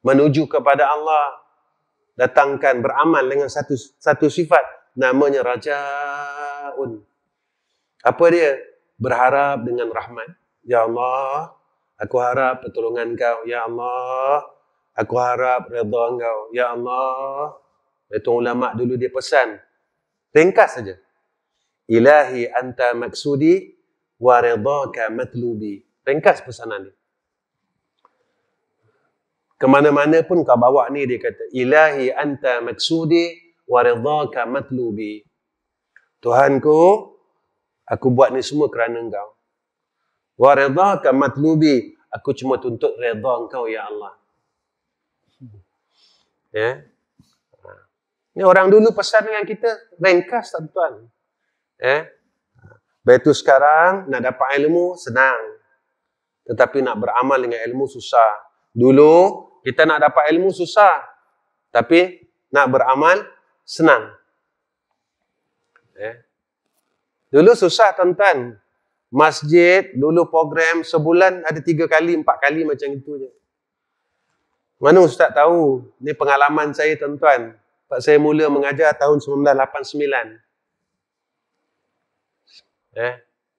menuju kepada Allah datangkan beramal dengan satu satu sifat namanya rajaun apa dia? Berharap dengan rahmat. Ya Allah, aku harap pertolongan kau. Ya Allah, aku harap redha kau. Ya Allah. Itu ulama dulu dia pesan. Ringkas saja. Ilahi anta maksudi wa redhaka matlubi. Ringkas pesanan dia. Kemana-mana pun kau bawa ni dia kata. Ilahi anta maksudi wa redhaka matlubi. Tuhanku, aku buat ni semua kerana engkau. Wa redha matlubi, aku cuma tuntut redha engkau ya Allah. Ya. Yeah. orang dulu pesan dengan kita, ringkas tak tuan. Ya. Betul sekarang nak dapat ilmu senang. Tetapi nak beramal dengan ilmu susah. Dulu kita nak dapat ilmu susah. Tapi nak beramal senang. Ya. Dulu susah tuan-tuan. Masjid, dulu program sebulan ada tiga kali, empat kali macam itu je. Mana ustaz tahu? Ini pengalaman saya tuan-tuan. Sebab saya mula mengajar tahun 1989. Eh,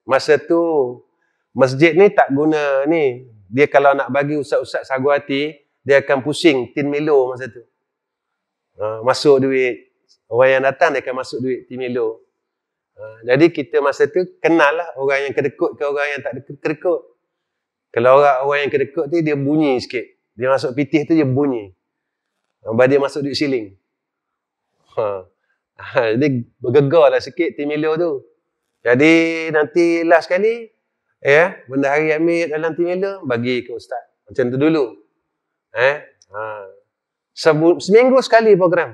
masa tu masjid ni tak guna ni. Dia kalau nak bagi ustaz-ustaz sagu hati, dia akan pusing tin milo masa tu. Uh, masuk duit. Orang yang datang dia akan masuk duit tin milo. Ha, jadi kita masa tu kenal lah orang yang kedekut ke orang yang tak kedekut. Kalau orang, orang yang kedekut tu dia bunyi sikit. Dia masuk pitih tu dia bunyi. Lepas dia masuk duit siling. Ha. ha. Jadi bergegar lah sikit timilo tu. Jadi nanti last kali, eh, benda hari ambil dalam timilo, bagi ke ustaz. Macam tu dulu. Eh? Ha. Sebu- seminggu sekali program.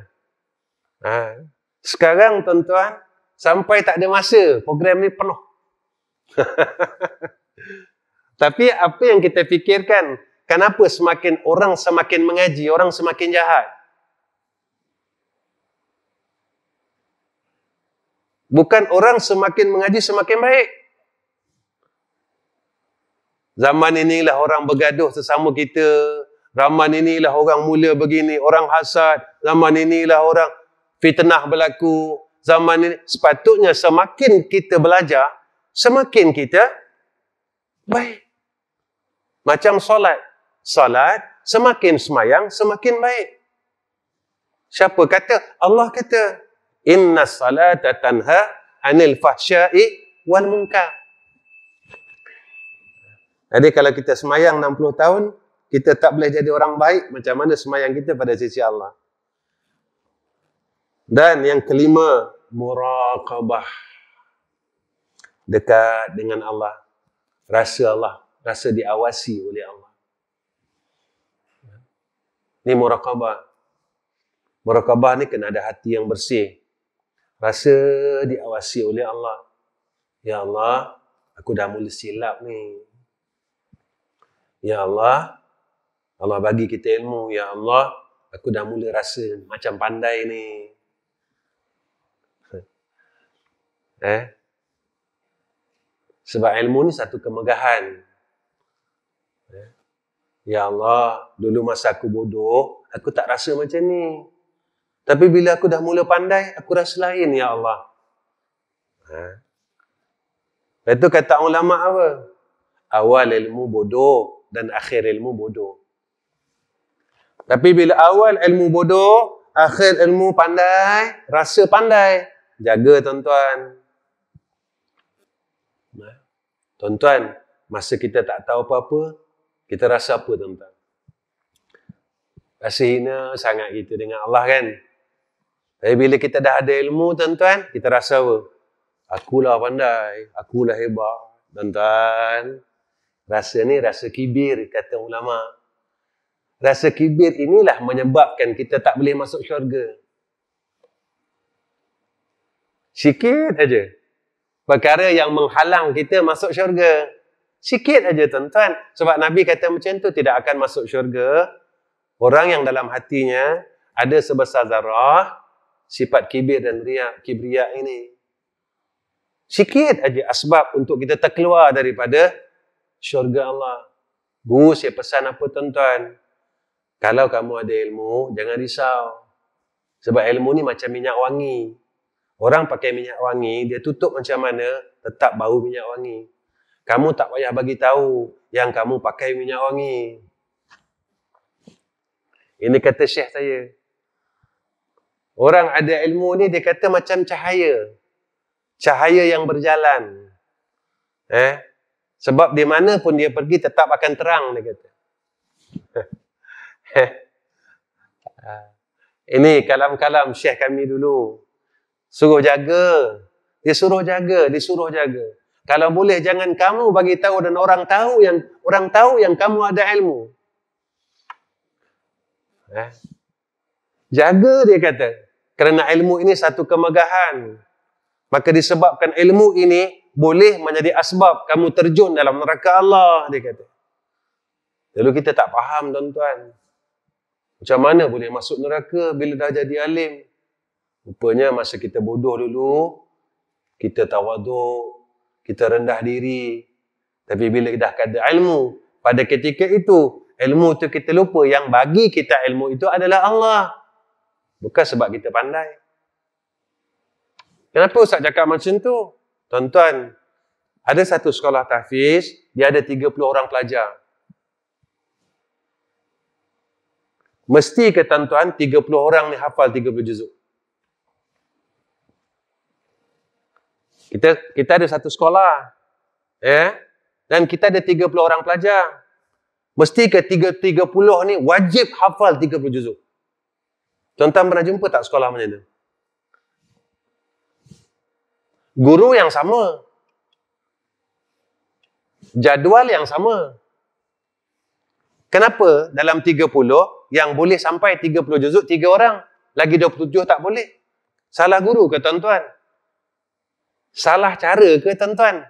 Ha. Sekarang tuan-tuan, sampai tak ada masa program ni penuh. Tapi apa yang kita fikirkan? Kenapa semakin orang semakin mengaji, orang semakin jahat? Bukan orang semakin mengaji semakin baik. Zaman inilah orang bergaduh sesama kita. Zaman inilah orang mula begini, orang hasad. Zaman inilah orang fitnah berlaku, zaman ini sepatutnya semakin kita belajar, semakin kita baik. Macam solat. Solat, semakin semayang, semakin baik. Siapa kata? Allah kata, Inna salata tanha anil fahsyai wal munkar. Jadi kalau kita semayang 60 tahun, kita tak boleh jadi orang baik, macam mana semayang kita pada sisi Allah. Dan yang kelima, muraqabah dekat dengan Allah rasa Allah rasa diawasi oleh Allah ni muraqabah muraqabah ni kena ada hati yang bersih rasa diawasi oleh Allah ya Allah aku dah mula silap ni ya Allah Allah bagi kita ilmu ya Allah aku dah mula rasa macam pandai ni Eh? Sebab ilmu ni satu kemegahan. Eh? Ya Allah, dulu masa aku bodoh, aku tak rasa macam ni. Tapi bila aku dah mula pandai, aku rasa lain, Ya Allah. Ha? Lepas tu kata ulama apa? Awal ilmu bodoh dan akhir ilmu bodoh. Tapi bila awal ilmu bodoh, akhir ilmu pandai, rasa pandai. Jaga tuan-tuan. Tuan-tuan, masa kita tak tahu apa-apa, kita rasa apa tuan-tuan? Rasa hina sangat kita dengan Allah kan? Tapi bila kita dah ada ilmu tuan-tuan, kita rasa apa? Akulah pandai, akulah hebat. Tuan-tuan, rasa ni rasa kibir kata ulama. Rasa kibir inilah menyebabkan kita tak boleh masuk syurga. Sikit aja perkara yang menghalang kita masuk syurga. Sikit aja tuan-tuan. Sebab Nabi kata macam tu tidak akan masuk syurga. Orang yang dalam hatinya ada sebesar darah, sifat kibir dan riak, kibria ini. Sikit aja asbab untuk kita terkeluar daripada syurga Allah. Guru saya pesan apa tuan-tuan? Kalau kamu ada ilmu, jangan risau. Sebab ilmu ni macam minyak wangi. Orang pakai minyak wangi, dia tutup macam mana, tetap bau minyak wangi. Kamu tak payah bagi tahu yang kamu pakai minyak wangi. Ini kata syekh saya. Orang ada ilmu ni dia kata macam cahaya. Cahaya yang berjalan. Eh? Sebab di mana pun dia pergi tetap akan terang dia kata. Eh? Ah. Ini kalam-kalam syekh kami dulu suruh jaga dia suruh jaga dia suruh jaga kalau boleh jangan kamu bagi tahu dan orang tahu yang orang tahu yang kamu ada ilmu eh? jaga dia kata kerana ilmu ini satu kemegahan maka disebabkan ilmu ini boleh menjadi asbab kamu terjun dalam neraka Allah dia kata lalu kita tak faham tuan-tuan macam mana boleh masuk neraka bila dah jadi alim Rupanya masa kita bodoh dulu, kita tawaduk, kita rendah diri. Tapi bila dah ada ilmu, pada ketika itu, ilmu itu kita lupa yang bagi kita ilmu itu adalah Allah. Bukan sebab kita pandai. Kenapa Ustaz cakap macam tu? Tuan-tuan, ada satu sekolah tahfiz, dia ada 30 orang pelajar. Mesti ke tuan-tuan, 30 orang ni hafal 30 juzuk. Kita kita ada satu sekolah. Ya. Yeah? Dan kita ada 30 orang pelajar. Mesti ke 30 ni wajib hafal 30 juzuk. Tuan-tuan pernah jumpa tak sekolah macam tu? Guru yang sama. Jadual yang sama. Kenapa dalam 30 yang boleh sampai 30 juzuk 3 orang, lagi 27 tak boleh? Salah guru ke tuan-tuan? Salah cara ke tuan-tuan?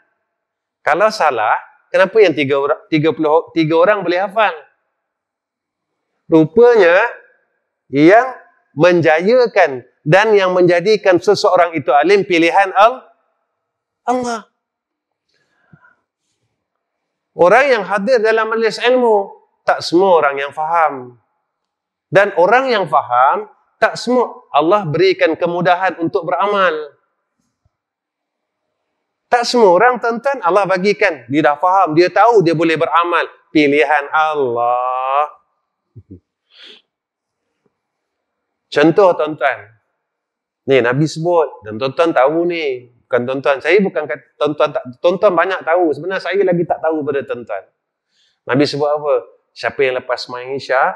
Kalau salah, kenapa yang tiga, tiga, puluh, tiga orang boleh hafal? Rupanya, yang menjayakan dan yang menjadikan seseorang itu alim pilihan al Allah. Orang yang hadir dalam majlis ilmu, tak semua orang yang faham. Dan orang yang faham, tak semua Allah berikan kemudahan untuk beramal. Tak semua orang tuan-tuan Allah bagikan. Dia dah faham, dia tahu dia boleh beramal. Pilihan Allah. Contoh tuan-tuan. Ni Nabi sebut dan tuan-tuan tahu ni. Bukan tuan-tuan. Saya bukan kata tuan-tuan tak tuan-tuan banyak tahu. Sebenarnya saya lagi tak tahu pada tuan-tuan. Nabi sebut apa? Siapa yang lepas sembahyang Isyak?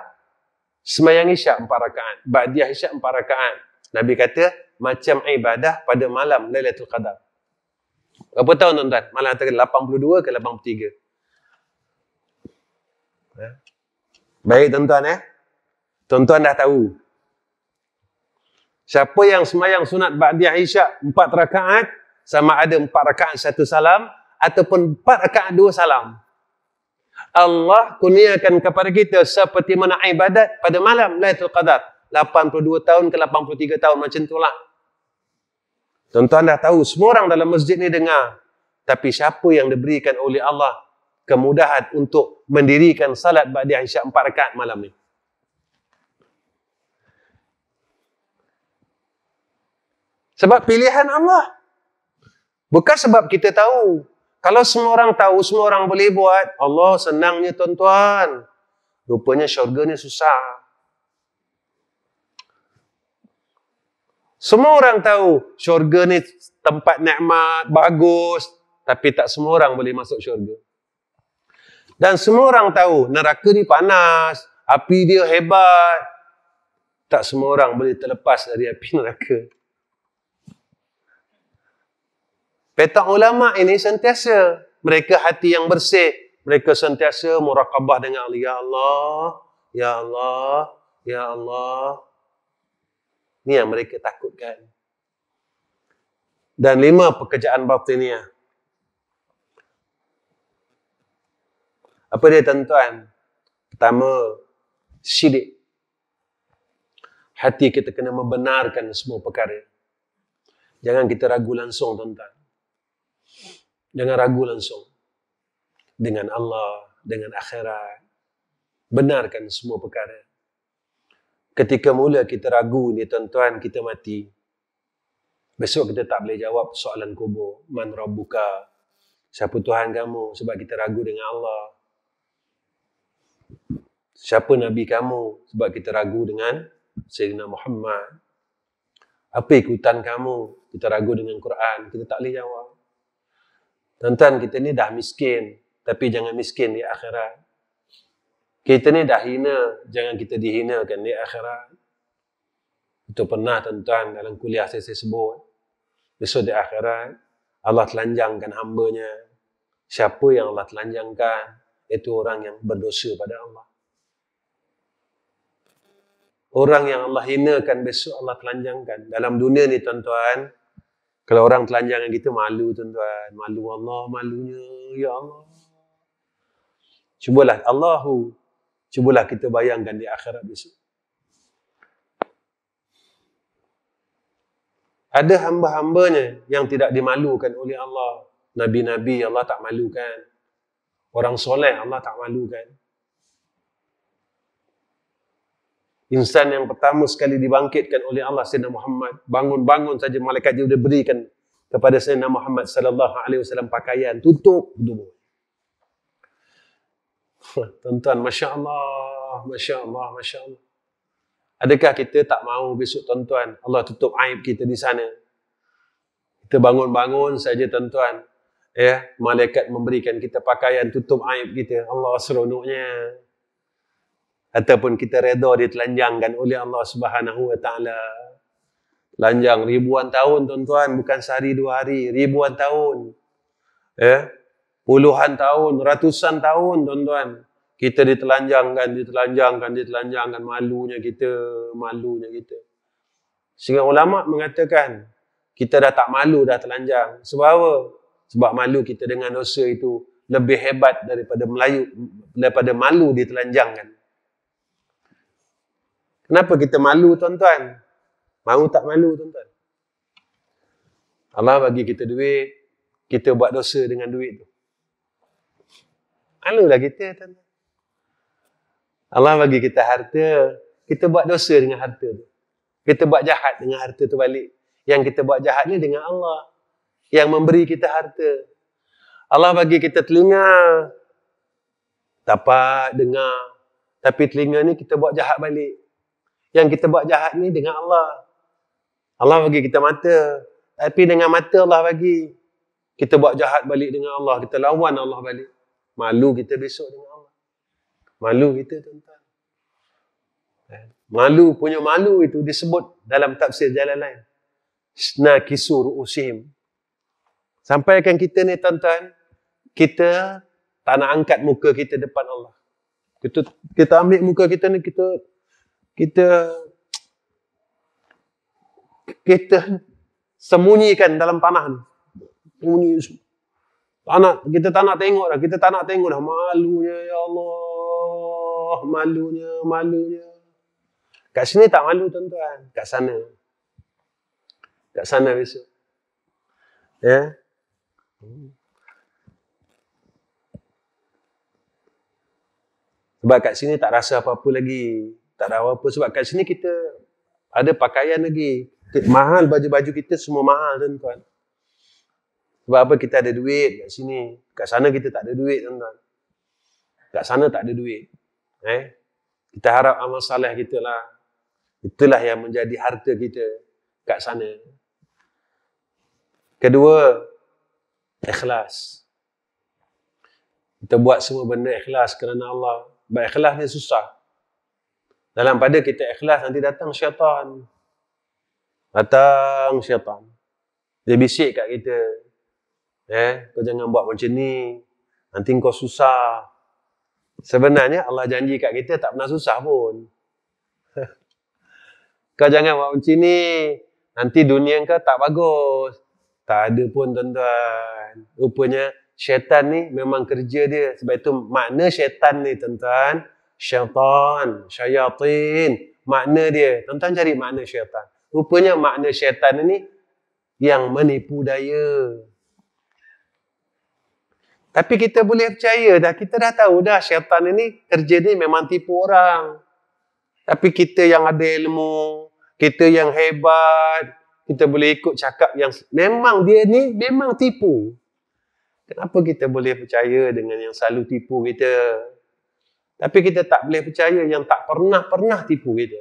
Sembahyang Isyak empat rakaat. Ba'diyah Isyak empat rakaat. Nabi kata macam ibadah pada malam Lailatul Qadar. Berapa tahun tuan-tuan? Malah antara 82 ke 83? Ya. Baik tuan-tuan eh. Tuan-tuan dah tahu. Siapa yang semayang sunat Ba'diyah Isyak empat rakaat, sama ada empat rakaat satu salam, ataupun empat rakaat dua salam. Allah kurniakan kepada kita seperti mana ibadat pada malam Lailatul Qadar. 82 tahun ke 83 tahun macam itulah. Tuan-tuan dah tahu, semua orang dalam masjid ni dengar. Tapi siapa yang diberikan oleh Allah kemudahan untuk mendirikan salat Ba'di Aisyah empat rakaat malam ni? Sebab pilihan Allah. Bukan sebab kita tahu. Kalau semua orang tahu, semua orang boleh buat. Allah senangnya tuan-tuan. Rupanya syurga ni susah. Semua orang tahu syurga ni tempat nikmat, bagus. Tapi tak semua orang boleh masuk syurga. Dan semua orang tahu neraka ni panas, api dia hebat. Tak semua orang boleh terlepas dari api neraka. Petang ulama ini sentiasa mereka hati yang bersih. Mereka sentiasa murakabah dengan Allah. Ya Allah, Ya Allah, Ya Allah. Ini yang mereka takutkan. Dan lima pekerjaan batiniah. Apa dia tuan-tuan? Pertama, sidik. Hati kita kena membenarkan semua perkara. Jangan kita ragu langsung tuan-tuan. Jangan ragu langsung. Dengan Allah, dengan akhirat. Benarkan semua perkara ketika mula kita ragu ni tuan-tuan kita mati besok kita tak boleh jawab soalan kubur man rabbuka siapa tuhan kamu sebab kita ragu dengan Allah siapa nabi kamu sebab kita ragu dengan Sayyidina Muhammad apa ikutan kamu kita ragu dengan Quran kita tak boleh jawab tuan-tuan kita ni dah miskin tapi jangan miskin di akhirat kita ni dah hina, jangan kita dihinakan di akhirat. Itu pernah tuan-tuan dalam kuliah saya, saya sebut. Besok di akhirat, Allah telanjangkan hambanya. Siapa yang Allah telanjangkan, itu orang yang berdosa pada Allah. Orang yang Allah hinakan besok Allah telanjangkan. Dalam dunia ni tuan-tuan, kalau orang telanjangkan kita malu tuan-tuan. Malu Allah, malunya. Ya Allah. Cubalah Allahu Cubalah kita bayangkan di akhirat besok. Ada hamba-hambanya yang tidak dimalukan oleh Allah. Nabi-Nabi Allah tak malukan. Orang soleh Allah tak malukan. Insan yang pertama sekali dibangkitkan oleh Allah Sayyidina Muhammad. Bangun-bangun saja malaikat dia sudah berikan kepada Sayyidina Muhammad sallallahu alaihi wasallam pakaian tutup tubuh. Tuan-tuan, Masya Allah, Masya Allah, Masya Allah. Adakah kita tak mahu besok tuan-tuan, Allah tutup aib kita di sana? Kita bangun-bangun saja tuan-tuan. Ya, malaikat memberikan kita pakaian tutup aib kita. Allah seronoknya. Ataupun kita reda ditelanjangkan oleh Allah Subhanahu Wa Taala. Lanjang ribuan tahun tuan-tuan, bukan sehari dua hari, ribuan tahun. Ya, puluhan tahun, ratusan tahun tuan-tuan. Kita ditelanjangkan, ditelanjangkan, ditelanjangkan malunya kita, malunya kita. Sehingga ulama mengatakan kita dah tak malu dah telanjang. Sebab apa? Sebab malu kita dengan dosa itu lebih hebat daripada Melayu daripada malu ditelanjangkan. Kenapa kita malu tuan-tuan? Mau tak malu tuan-tuan? Allah bagi kita duit, kita buat dosa dengan duit tu. Manalah kita tuan Allah bagi kita harta, kita buat dosa dengan harta tu. Kita buat jahat dengan harta tu balik. Yang kita buat jahat ni dengan Allah. Yang memberi kita harta. Allah bagi kita telinga. Dapat dengar. Tapi telinga ni kita buat jahat balik. Yang kita buat jahat ni dengan Allah. Allah bagi kita mata. Tapi dengan mata Allah bagi. Kita buat jahat balik dengan Allah. Kita lawan Allah balik. Malu kita besok dengan Allah. Malu kita tuan-tuan. Eh, malu punya malu itu disebut dalam tafsir jalan lain. Sna kisur usim. Sampaikan kita ni tuan-tuan, kita tak nak angkat muka kita depan Allah. Kita kita ambil muka kita ni kita kita kita sembunyikan dalam tanah ni. Sembunyi tak nak, kita tak nak tengok dah. Kita tak nak tengok dah. Malunya, ya Allah. Malunya, malunya. Kat sini tak malu, tuan-tuan. Kat sana. Kat sana besok. Ya? Yeah. Sebab kat sini tak rasa apa-apa lagi. Tak ada apa-apa. Sebab kat sini kita ada pakaian lagi. Mahal baju-baju kita semua mahal, tuan-tuan. Sebab apa kita ada duit kat sini. Kat sana kita tak ada duit, tuan-tuan. Kat sana tak ada duit. Eh? Kita harap amal salih kita lah. Itulah yang menjadi harta kita kat sana. Kedua, ikhlas. Kita buat semua benda ikhlas kerana Allah. Baik ikhlas ni susah. Dalam pada kita ikhlas, nanti datang syaitan. Datang syaitan. Dia bisik kat kita. Eh, kau jangan buat macam ni. Nanti kau susah. Sebenarnya Allah janji kat kita tak pernah susah pun. kau jangan buat macam ni. Nanti dunia kau tak bagus. Tak ada pun tuan-tuan. Rupanya syaitan ni memang kerja dia. Sebab itu makna syaitan ni tuan-tuan. Syaitan, syaitin, Makna dia. Tuan-tuan cari makna syaitan. Rupanya makna syaitan ni yang menipu daya. Tapi kita boleh percaya dah, kita dah tahu dah syaitan ini kerja dia memang tipu orang. Tapi kita yang ada ilmu, kita yang hebat, kita boleh ikut cakap yang memang dia ni memang tipu. Kenapa kita boleh percaya dengan yang selalu tipu kita? Tapi kita tak boleh percaya yang tak pernah-pernah tipu kita.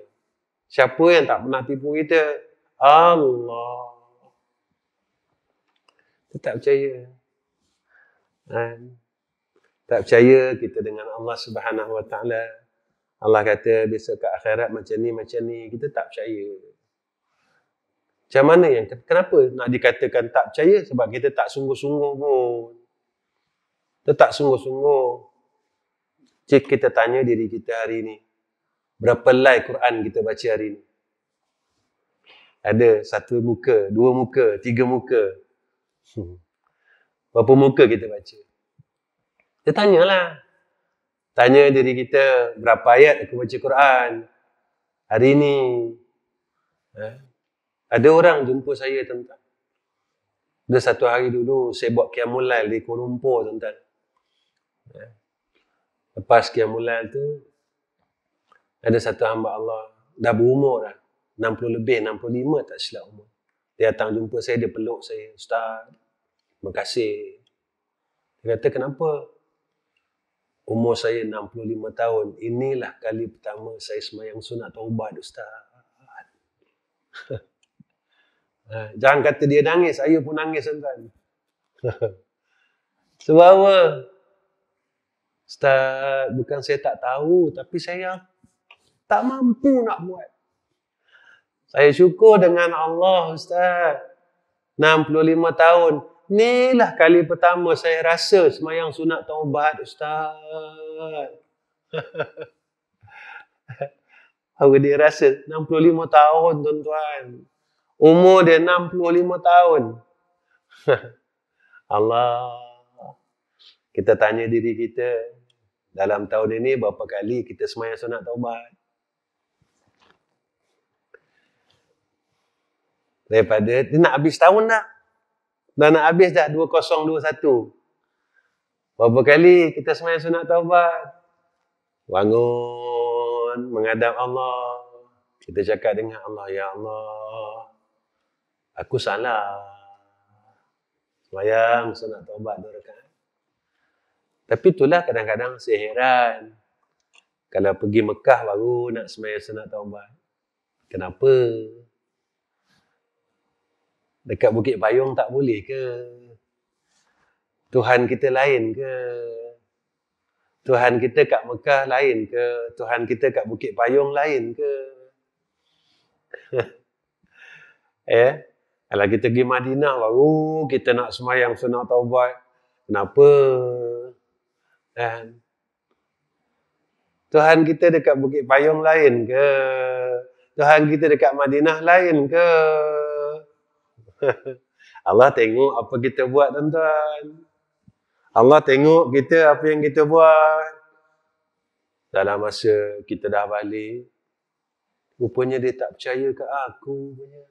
Siapa yang tak pernah tipu kita? Allah. Kita tak percaya. Dan tak percaya kita dengan Allah Subhanahu Wa Taala. Allah kata besok ke akhirat macam ni macam ni kita tak percaya. Macam mana yang kenapa nak dikatakan tak percaya sebab kita tak sungguh-sungguh pun. Kita tak sungguh-sungguh. Cik kita tanya diri kita hari ini. Berapa like Quran kita baca hari ini? Ada satu muka, dua muka, tiga muka. Hmm. Berapa muka kita baca? Kita tanyalah. Tanya diri kita, berapa ayat aku baca Quran hari ini? Ha? Ada orang jumpa saya tentang. tuan Ada satu hari dulu, saya buat kiamulal di Kuala Lumpur tuan-tuan. Ha? Lepas kiamulal tu, ada satu hamba Allah, dah berumur dah. 60 lebih, 65 tak silap umur. Dia datang jumpa saya, dia peluk saya. Ustaz, mengasih. Dia kata kenapa umur saya 65 tahun inilah kali pertama saya semayang sunat taubat ustaz. Ha, jangan kata dia nangis, saya pun nangis kan. Sebab apa? Ustaz, bukan saya tak tahu tapi saya tak mampu nak buat. Saya syukur dengan Allah ustaz. 65 tahun Inilah kali pertama saya rasa semayang sunat taubat Ustaz. Aku dia rasa 65 tahun tuan-tuan. Umur dia 65 tahun. Allah. Kita tanya diri kita. Dalam tahun ini berapa kali kita semayang sunat taubat? Daripada dia nak habis tahun dah dah nak habis dah 2021. Berapa kali kita semayang sunat taubat? Bangun, menghadap Allah. Kita cakap dengan Allah, Ya Allah, aku salah. Semayang sunat taubat dua rekan. Tapi itulah kadang-kadang saya heran. Kalau pergi Mekah baru nak semayang sunat taubat. Kenapa? Kenapa? dekat Bukit Payung tak boleh ke? Tuhan kita lain ke? Tuhan kita kat Mekah lain ke? Tuhan kita kat Bukit Payung lain ke? eh? Kalau kita pergi Madinah baru kita nak semayang sunat taubat. Kenapa? Dan Tuhan kita dekat Bukit Payung lain ke? Tuhan kita dekat Madinah lain ke? Allah tengok apa kita buat tuan-tuan. Allah tengok kita apa yang kita buat. Dalam masa kita dah balik, rupanya dia tak percaya ke aku. punya.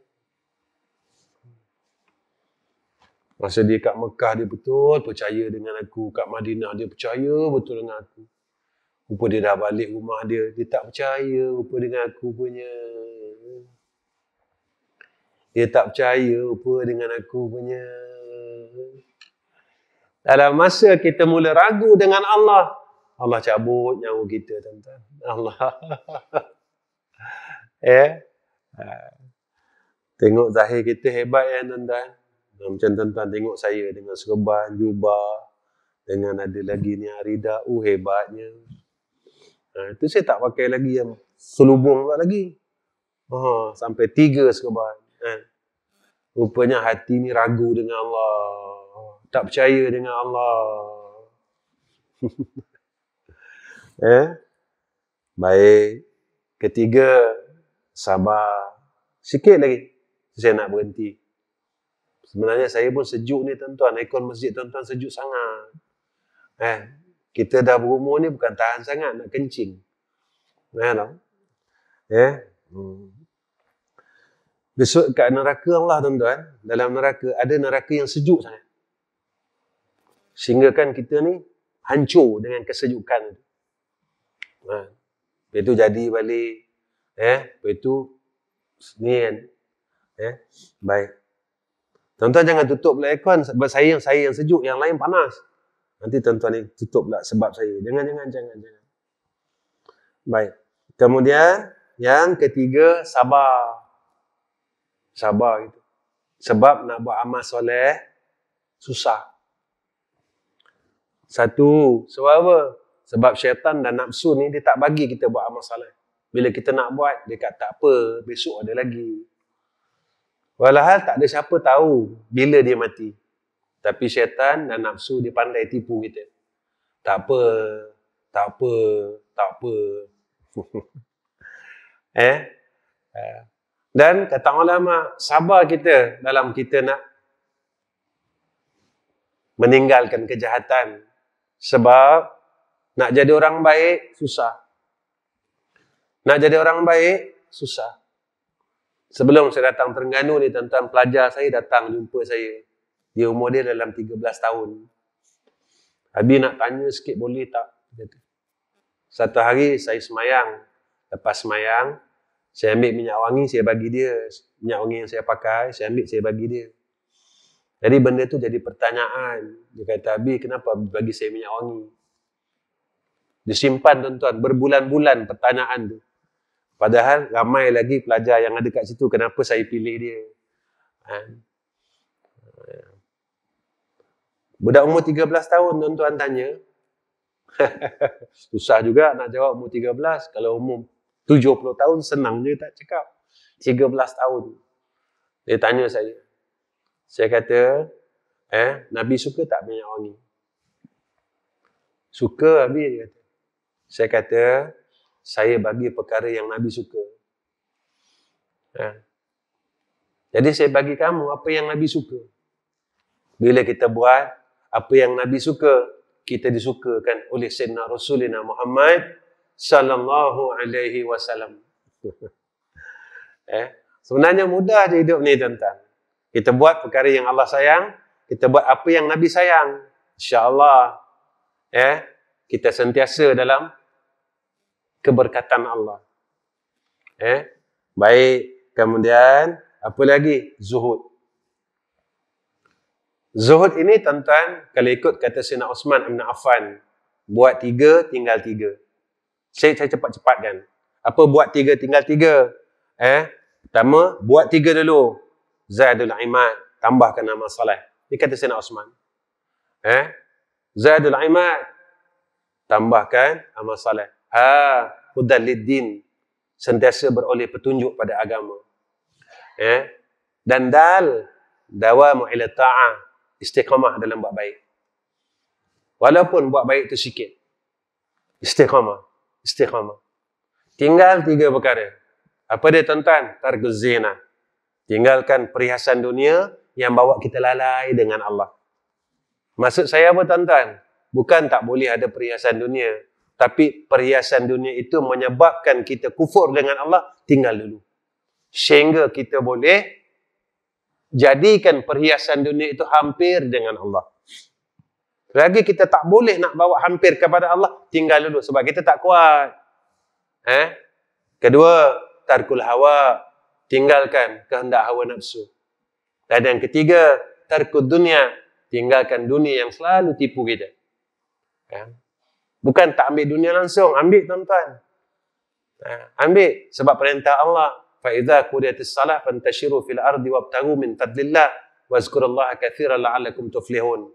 Masa dia kat Mekah, dia betul percaya dengan aku. Kat Madinah, dia percaya betul dengan aku. Rupa dia dah balik rumah dia, dia tak percaya rupa dengan aku punya. Dia tak percaya apa dengan aku punya. Dalam masa kita mula ragu dengan Allah, Allah cabut nyawa kita, tuan-tuan. Allah. eh? Ha. Tengok zahir kita hebat ya, tuan-tuan. Ha, macam tuan-tuan tengok saya dengan serban, jubah, dengan ada lagi ni Arida, oh hebatnya. Ha, itu saya tak pakai lagi yang selubung lagi. Ha, sampai tiga sekeban kan? Rupanya hati ni ragu dengan Allah. Tak percaya dengan Allah. eh? Baik. Ketiga, sabar. Sikit lagi. Saya nak berhenti. Sebenarnya saya pun sejuk ni tuan-tuan. Ikon masjid tuan-tuan sejuk sangat. Eh, kita dah berumur ni bukan tahan sangat nak kencing. Eh, Eh, hmm. Besok kat neraka Allah tuan-tuan, dalam neraka ada neraka yang sejuk sangat. Sehingga kan kita ni hancur dengan kesejukan tu. Ha. Lepas tu jadi balik. Eh, lepas tu ni kan. Eh, baik. Tuan-tuan jangan tutup pula aircon sebab saya yang saya yang sejuk, yang lain panas. Nanti tuan-tuan ni tutup pula sebab saya. Jangan, jangan, jangan, jangan. Baik. Kemudian yang ketiga sabar sabar gitu. Sebab nak buat amal soleh susah. Satu, sebab apa? Sebab syaitan dan nafsu ni dia tak bagi kita buat amal soleh. Bila kita nak buat, dia kata tak apa, besok ada lagi. Walahal tak ada siapa tahu bila dia mati. Tapi syaitan dan nafsu dia pandai tipu kita. Tak apa, tak apa, tak apa. eh? Eh? Dan kata ulama, ah, sabar kita dalam kita nak meninggalkan kejahatan. Sebab nak jadi orang baik, susah. Nak jadi orang baik, susah. Sebelum saya datang Terengganu ni, tuan-tuan pelajar saya datang jumpa saya. Dia umur dia dalam 13 tahun. Habis nak tanya sikit boleh tak? Satu hari saya semayang. Lepas semayang, saya ambil minyak wangi, saya bagi dia. Minyak wangi yang saya pakai, saya ambil, saya bagi dia. Jadi benda tu jadi pertanyaan. Dia kata, Abi, kenapa bagi saya minyak wangi? Disimpan tuan-tuan, berbulan-bulan pertanyaan tu. Padahal ramai lagi pelajar yang ada kat situ, kenapa saya pilih dia? Ha? Budak umur 13 tahun tuan-tuan tanya. Susah juga nak jawab umur 13 kalau umur 70 tahun senang je tak cakap. 13 tahun. Dia tanya saya. Saya kata, eh, Nabi suka tak minyak wangi? Suka Nabi dia kata. Saya kata, saya bagi perkara yang Nabi suka. Eh. Jadi saya bagi kamu apa yang Nabi suka. Bila kita buat apa yang Nabi suka, kita disukakan oleh Sayyidina Rasulina Muhammad sallallahu alaihi wasallam. Eh, sebenarnya mudah je hidup ni tuan-tuan. Kita buat perkara yang Allah sayang, kita buat apa yang Nabi sayang. Insya-Allah. Eh, kita sentiasa dalam keberkatan Allah. Eh, baik. Kemudian apa lagi? Zuhud. Zuhud ini tuan-tuan kalau ikut kata Sina Osman bin Affan buat tiga tinggal tiga. Saya, saya cepat-cepat kan. Apa buat tiga, tinggal tiga. Eh, Pertama, buat tiga dulu. Zaidul Imad, tambahkan nama salih. Ini kata Sina Osman. Eh, Zaidul Imad, tambahkan nama salih. Ha, Hudalidin, sentiasa beroleh petunjuk pada agama. Eh, Dan dal, dawamu ila ta'ah, istiqamah dalam buat baik. Walaupun buat baik itu sikit. Istiqamah istiqamah. Tinggal tiga perkara. Apa dia tuan-tuan? Targu zina. Tinggalkan perhiasan dunia yang bawa kita lalai dengan Allah. Maksud saya apa tuan-tuan? Bukan tak boleh ada perhiasan dunia. Tapi perhiasan dunia itu menyebabkan kita kufur dengan Allah, tinggal dulu. Sehingga kita boleh jadikan perhiasan dunia itu hampir dengan Allah. Raga kita tak boleh nak bawa hampir kepada Allah, tinggal dulu sebab kita tak kuat. Eh? Kedua, tarkul hawa, tinggalkan kehendak hawa nafsu. Dan yang ketiga, tarkud dunia, tinggalkan dunia yang selalu tipu kita. Eh? Bukan tak ambil dunia langsung, ambil tuan-tuan. Eh? ambil sebab perintah Allah, fa idza quriyatis salah fantashiru fil ardi wabtaghu min wa wazkurullaha katsiran la'allakum tuflihun.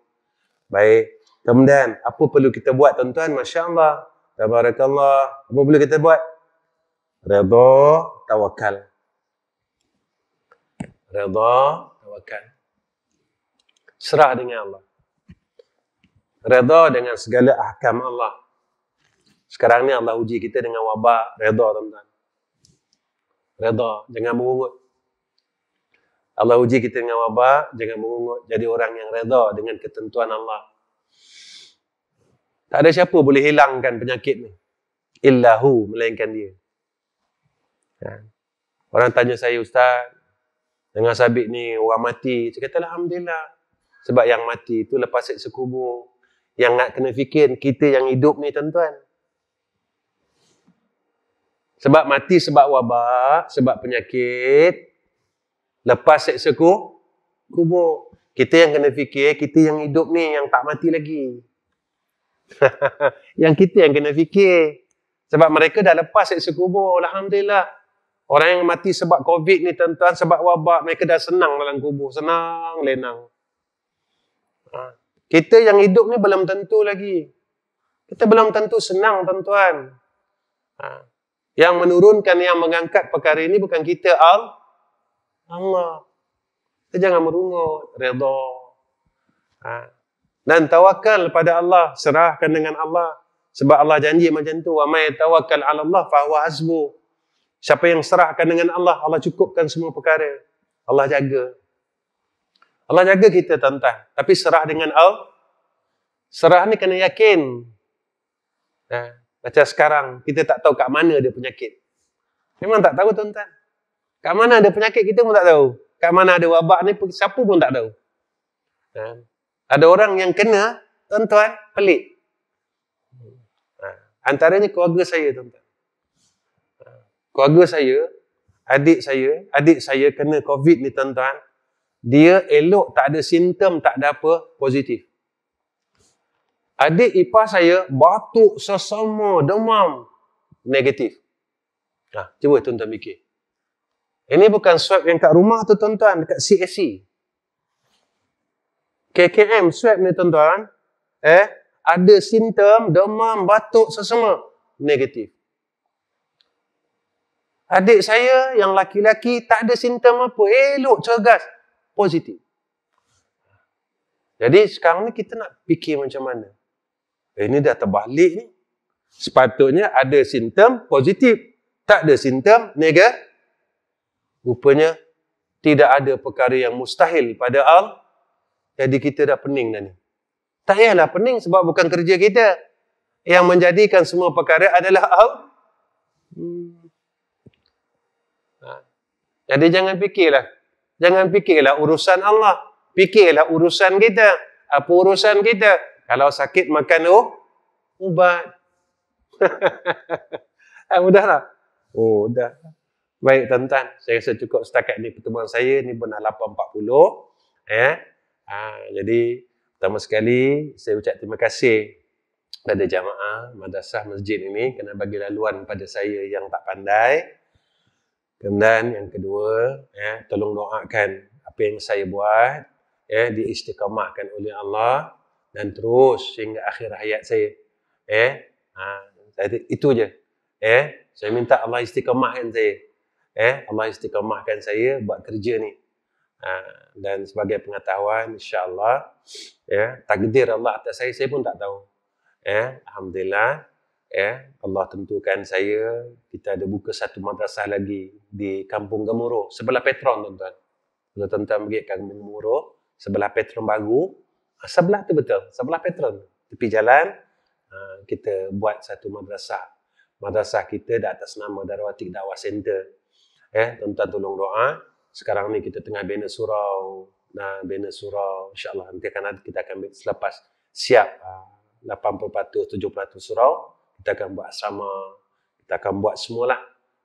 Baik. Kemudian apa perlu kita buat tuan-tuan? Masya-Allah. Tabarakallah. Apa perlu kita buat? Redha tawakal. Redha tawakal. Serah dengan Allah. Redha dengan segala ahkam Allah. Sekarang ni Allah uji kita dengan wabak. Redha tuan-tuan. Redha. Jangan mengungut. Allah uji kita dengan wabak, jangan mengungut jadi orang yang reda dengan ketentuan Allah. Tak ada siapa boleh hilangkan penyakit ni. Illahu, melainkan dia. Ha. Orang tanya saya, Ustaz, dengan sabit ni orang mati. Saya kata, Alhamdulillah. Sebab yang mati tu lepas set sekubur. Yang nak kena fikir, kita yang hidup ni, tuan-tuan. Sebab mati sebab wabak, sebab penyakit, Lepas seksa ku, kubur. Kita yang kena fikir, kita yang hidup ni yang tak mati lagi. yang kita yang kena fikir. Sebab mereka dah lepas seksa kubur. Alhamdulillah. Orang yang mati sebab COVID ni, tuan-tuan, sebab wabak, mereka dah senang dalam kubur. Senang, lenang. Ha. Kita yang hidup ni belum tentu lagi. Kita belum tentu senang, tuan-tuan. Ha. Yang menurunkan, yang mengangkat perkara ini bukan kita. Al, Allah. Kita jangan merungut. Redha. Ha. Dan tawakal kepada Allah. Serahkan dengan Allah. Sebab Allah janji macam tu. Wa may tawakkal ala Allah fahuwa hasbu. Siapa yang serahkan dengan Allah, Allah cukupkan semua perkara. Allah jaga. Allah jaga kita tuan Tapi serah dengan Allah. Serah ni kena yakin. Ha. Macam sekarang, kita tak tahu kat mana dia penyakit. Memang tak tahu tuan-tuan. Kat mana ada penyakit kita pun tak tahu. Kat mana ada wabak ni siapa pun tak tahu. Ha. Ada orang yang kena, tuan-tuan, pelik. Ha. Antaranya keluarga saya, tuan-tuan. Ha. Keluarga saya, adik saya, adik saya kena COVID ni, tuan-tuan. Dia elok tak ada simptom, tak ada apa, positif. Adik ipar saya batuk sesama demam negatif. Ha, cuba tuan-tuan fikir. Ini bukan swab yang kat rumah tu tuan-tuan, dekat CAC. E. KKM swab ni tuan-tuan, eh, ada simptom demam, batuk, sesama negatif. Adik saya yang laki-laki tak ada simptom apa, elok, cergas, positif. Jadi sekarang ni kita nak fikir macam mana. Eh, ini dah terbalik ni. Sepatutnya ada simptom positif. Tak ada simptom negatif. Rupanya tidak ada perkara yang mustahil pada Allah. Jadi kita dah pening dah ni. Tak yalah pening sebab bukan kerja kita. Yang menjadikan semua perkara adalah Allah. Hmm. Ha. Jadi jangan fikirlah. Jangan fikirlah urusan Allah. Fikirlah urusan kita. Apa urusan kita? Kalau sakit makan oh, ubat. ha, mudahlah. Oh, dah. Baik tuan-tuan, saya rasa cukup setakat ini pertemuan saya ni pun 8.40 ya. Eh. Ha, jadi pertama sekali saya ucap terima kasih pada jamaah madrasah masjid ini kerana bagi laluan pada saya yang tak pandai. Kemudian yang kedua, eh, tolong doakan apa yang saya buat ya diistiqamahkan oleh Allah dan terus sehingga akhir hayat saya. Eh, ha, itu saja, Eh, saya minta Allah istiqamahkan saya eh Allah istiqamahkan saya buat kerja ni. Ha, dan sebagai pengetahuan insya-Allah ya eh, takdir Allah atas saya saya pun tak tahu. Eh alhamdulillah eh Allah tentukan saya kita ada buka satu madrasah lagi di Kampung Gemuruh sebelah Petron tuan-tuan. Kalau tuan-tuan pergi Kampung Gemuruh sebelah Petron baru ha, sebelah tu betul sebelah Petron tepi jalan ha, kita buat satu madrasah. Madrasah kita dah atas nama Darwatik Dawah Center eh tuan-tuan tolong doa sekarang ni kita tengah bina surau nah bina surau insyaallah nanti akan kita akan selepas siap 80% ah, 70% surau kita akan buat asrama kita akan buat semualah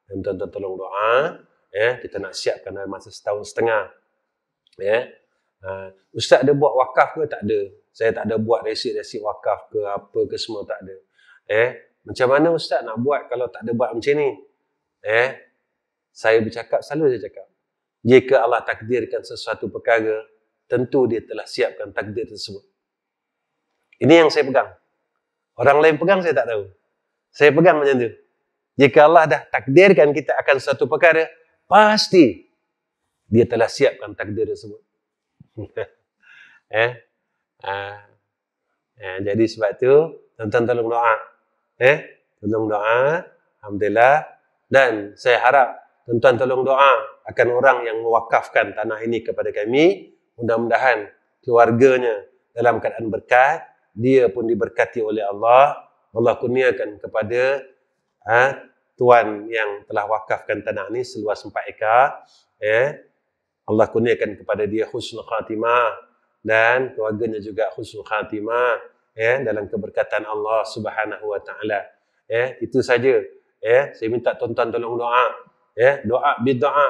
dan tuan-tuan tolong doa eh kita nak siapkan dalam masa setahun setengah eh ah, ustaz ada buat wakaf ke tak ada saya tak ada buat resi-resi wakaf ke apa ke semua tak ada eh macam mana ustaz nak buat kalau tak ada buat macam ni eh saya bercakap, selalu saya cakap. Jika Allah takdirkan sesuatu perkara, tentu dia telah siapkan takdir tersebut. Ini yang saya pegang. Orang lain pegang saya tak tahu. Saya pegang macam tu. Jika Allah dah takdirkan kita akan satu perkara, pasti dia telah siapkan takdir tersebut. eh? Ha. eh? jadi sebab tu, tuan-tuan tolong doa. Eh? Tolong doa. Alhamdulillah. Dan saya harap tuan-tuan tolong doa akan orang yang mewakafkan tanah ini kepada kami. Mudah-mudahan keluarganya dalam keadaan berkat, dia pun diberkati oleh Allah. Allah kurniakan kepada ha, tuan yang telah wakafkan tanah ini seluas 4 ekar. Eh, Allah kurniakan kepada dia khusnul khatimah dan keluarganya juga khusnul khatimah eh dalam keberkatan Allah Subhanahu wa taala. Ya. itu saja. Eh, saya minta tuan-tuan tolong doa Ya? ya doa bid'a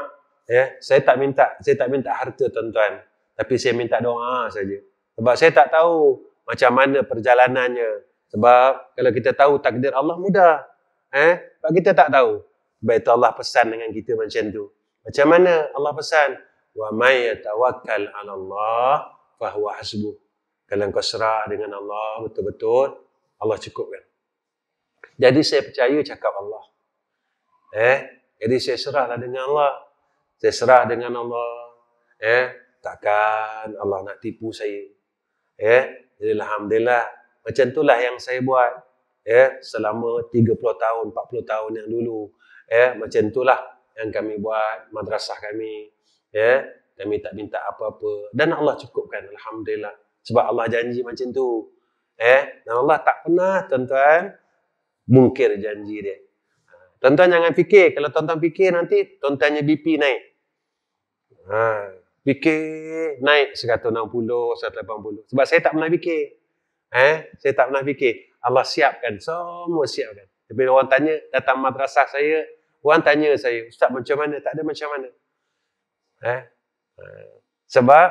ya saya tak minta saya tak minta harta tuan-tuan tapi saya minta doa saja sebab saya tak tahu macam mana perjalanannya sebab kalau kita tahu takdir Allah mudah eh sebab kita tak tahu baik Allah pesan dengan kita macam tu macam mana Allah pesan wa may tawakkal 'ala Allah fa huwa hasbuh kalau kau serah dengan Allah betul-betul Allah cukupkan jadi saya percaya cakap Allah eh jadi saya serahlah dengan Allah. Saya serah dengan Allah. Eh, takkan Allah nak tipu saya. Eh, jadi alhamdulillah macam itulah yang saya buat. Eh, selama 30 tahun, 40 tahun yang dulu. Eh, macam itulah yang kami buat madrasah kami. Eh, kami tak minta apa-apa dan Allah cukupkan alhamdulillah. Sebab Allah janji macam tu. Eh, dan Allah tak pernah tuan-tuan mungkir janji dia. Tuan-tuan jangan fikir. Kalau tuan-tuan fikir nanti, tuan-tuannya BP naik. Ha, fikir naik 160, 180. Sebab saya tak pernah fikir. Eh, saya tak pernah fikir. Allah siapkan. Semua siapkan. Tapi orang tanya, datang madrasah saya. Orang tanya saya, Ustaz macam mana? Tak ada macam mana. Eh? Sebab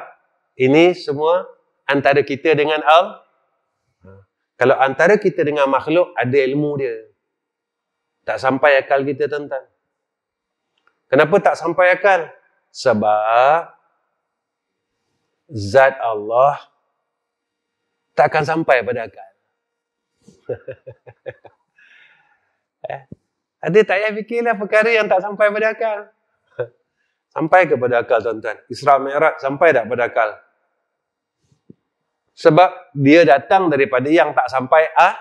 ini semua antara kita dengan Allah. Kalau antara kita dengan makhluk, ada ilmu dia. Tak sampai akal kita tuan-tuan. Kenapa tak sampai akal? Sebab zat Allah tak akan sampai pada akal. eh? Ada tak payah fikirlah perkara yang tak sampai pada akal. sampai kepada akal tuan-tuan. Isra Mi'raj sampai tak pada akal? Sebab dia datang daripada yang tak sampai ah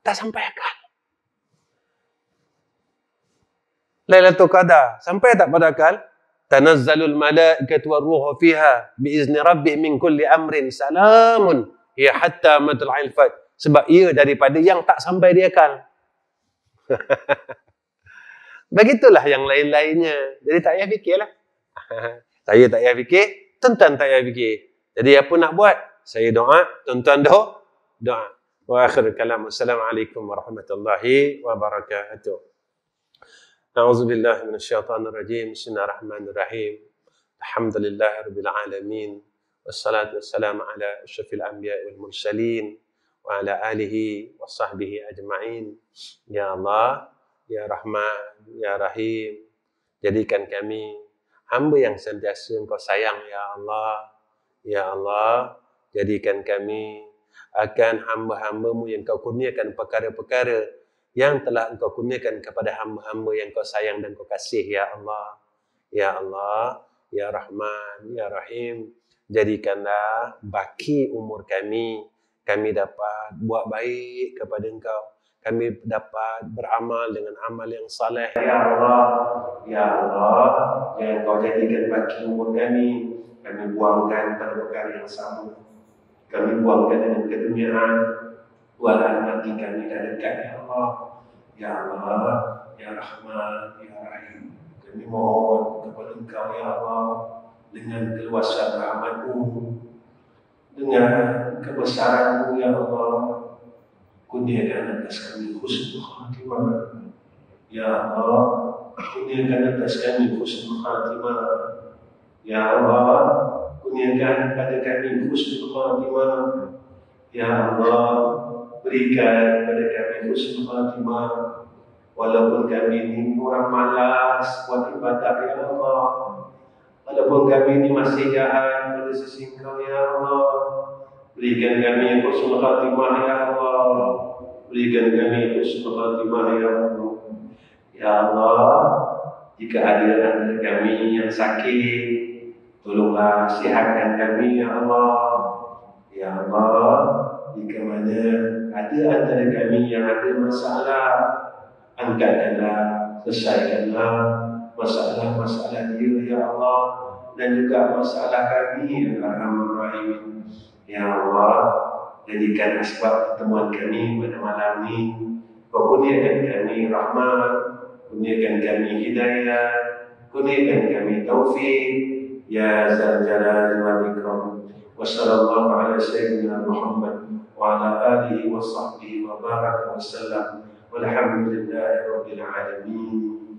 tak sampai akal. Lailatul Qadar. Sampai tak pada akal? Tanazzalul malaikat wa ruhu fiha biizni rabbih min kulli amrin salamun ya hatta matul alfat. Sebab ia daripada yang tak sampai dia akal. Begitulah yang lain-lainnya. Jadi tak payah fikirlah. saya tak payah fikir. Tuan-tuan tak payah fikir. Jadi apa nak buat? Saya doa. Tuan-tuan doa. Doa. Wa akhir kalam. Assalamualaikum warahmatullahi wabarakatuh. أعوذ بالله من الشيطان الرجيم بسم الله الرحمن الرحيم الحمد لله رب العالمين والصلاة والسلام على أشرف الأنبياء والمرسلين وعلى آله وصحبه أجمعين يا الله يا رحمن يا رحيم jadikan kami hamba yang sentiasa engkau sayang ya Allah ya Allah jadikan kami akan hamba-hambamu yang kau kurniakan perkara-perkara yang telah engkau kurniakan kepada hamba-hamba yang kau sayang dan kau kasih ya Allah ya Allah ya Rahman ya Rahim jadikanlah baki umur kami kami dapat buat baik kepada engkau kami dapat beramal dengan amal yang saleh ya Allah ya Allah yang kau jadikan baki umur kami kami buangkan perkara yang sama kami buangkan dengan kedunyaan Tuhan nanti kami dan dekat ya Allah Ya Allah, Ya Rahman, Ya Rahim Kami mohon kepada Engkau ya Allah Dengan keluasan rahmatmu Dengan kebesaranmu ya Allah Kuniakan atas kami khusus khatimah Ya Allah Kuniakan atas kami khusus khatimah Ya Allah Kuniakan pada kami khusus khatimah Ya Allah berikan pada kami husnul oh, khatimah walaupun kami ini orang malas buat ibadah ya Allah walaupun kami ini masih jahat pada sisi Engkau ya Allah berikan kami husnul oh, khatimah ya Allah berikan kami husnul oh, khatimah ya Allah ya Allah jika ada anak kami yang sakit tolonglah sihatkan kami ya Allah ya Allah jika mana ada antara kami yang ada masalah, angkatkanlah, selesaikanlah masalah-masalah dia, Ya Allah. Dan juga masalah kami, Alhamdulillah, Rahim. Ya Allah, jadikan sebab pertemuan kami pada malam ini. Kau kami rahmat, kuniakan kami hidayah, kuniakan kami taufik. Ya Zal Jalal wa Ikram. Wassalamualaikum warahmatullahi wabarakatuh. وعلى آله وصحبه وبارك وسلم والحمد لله رب العالمين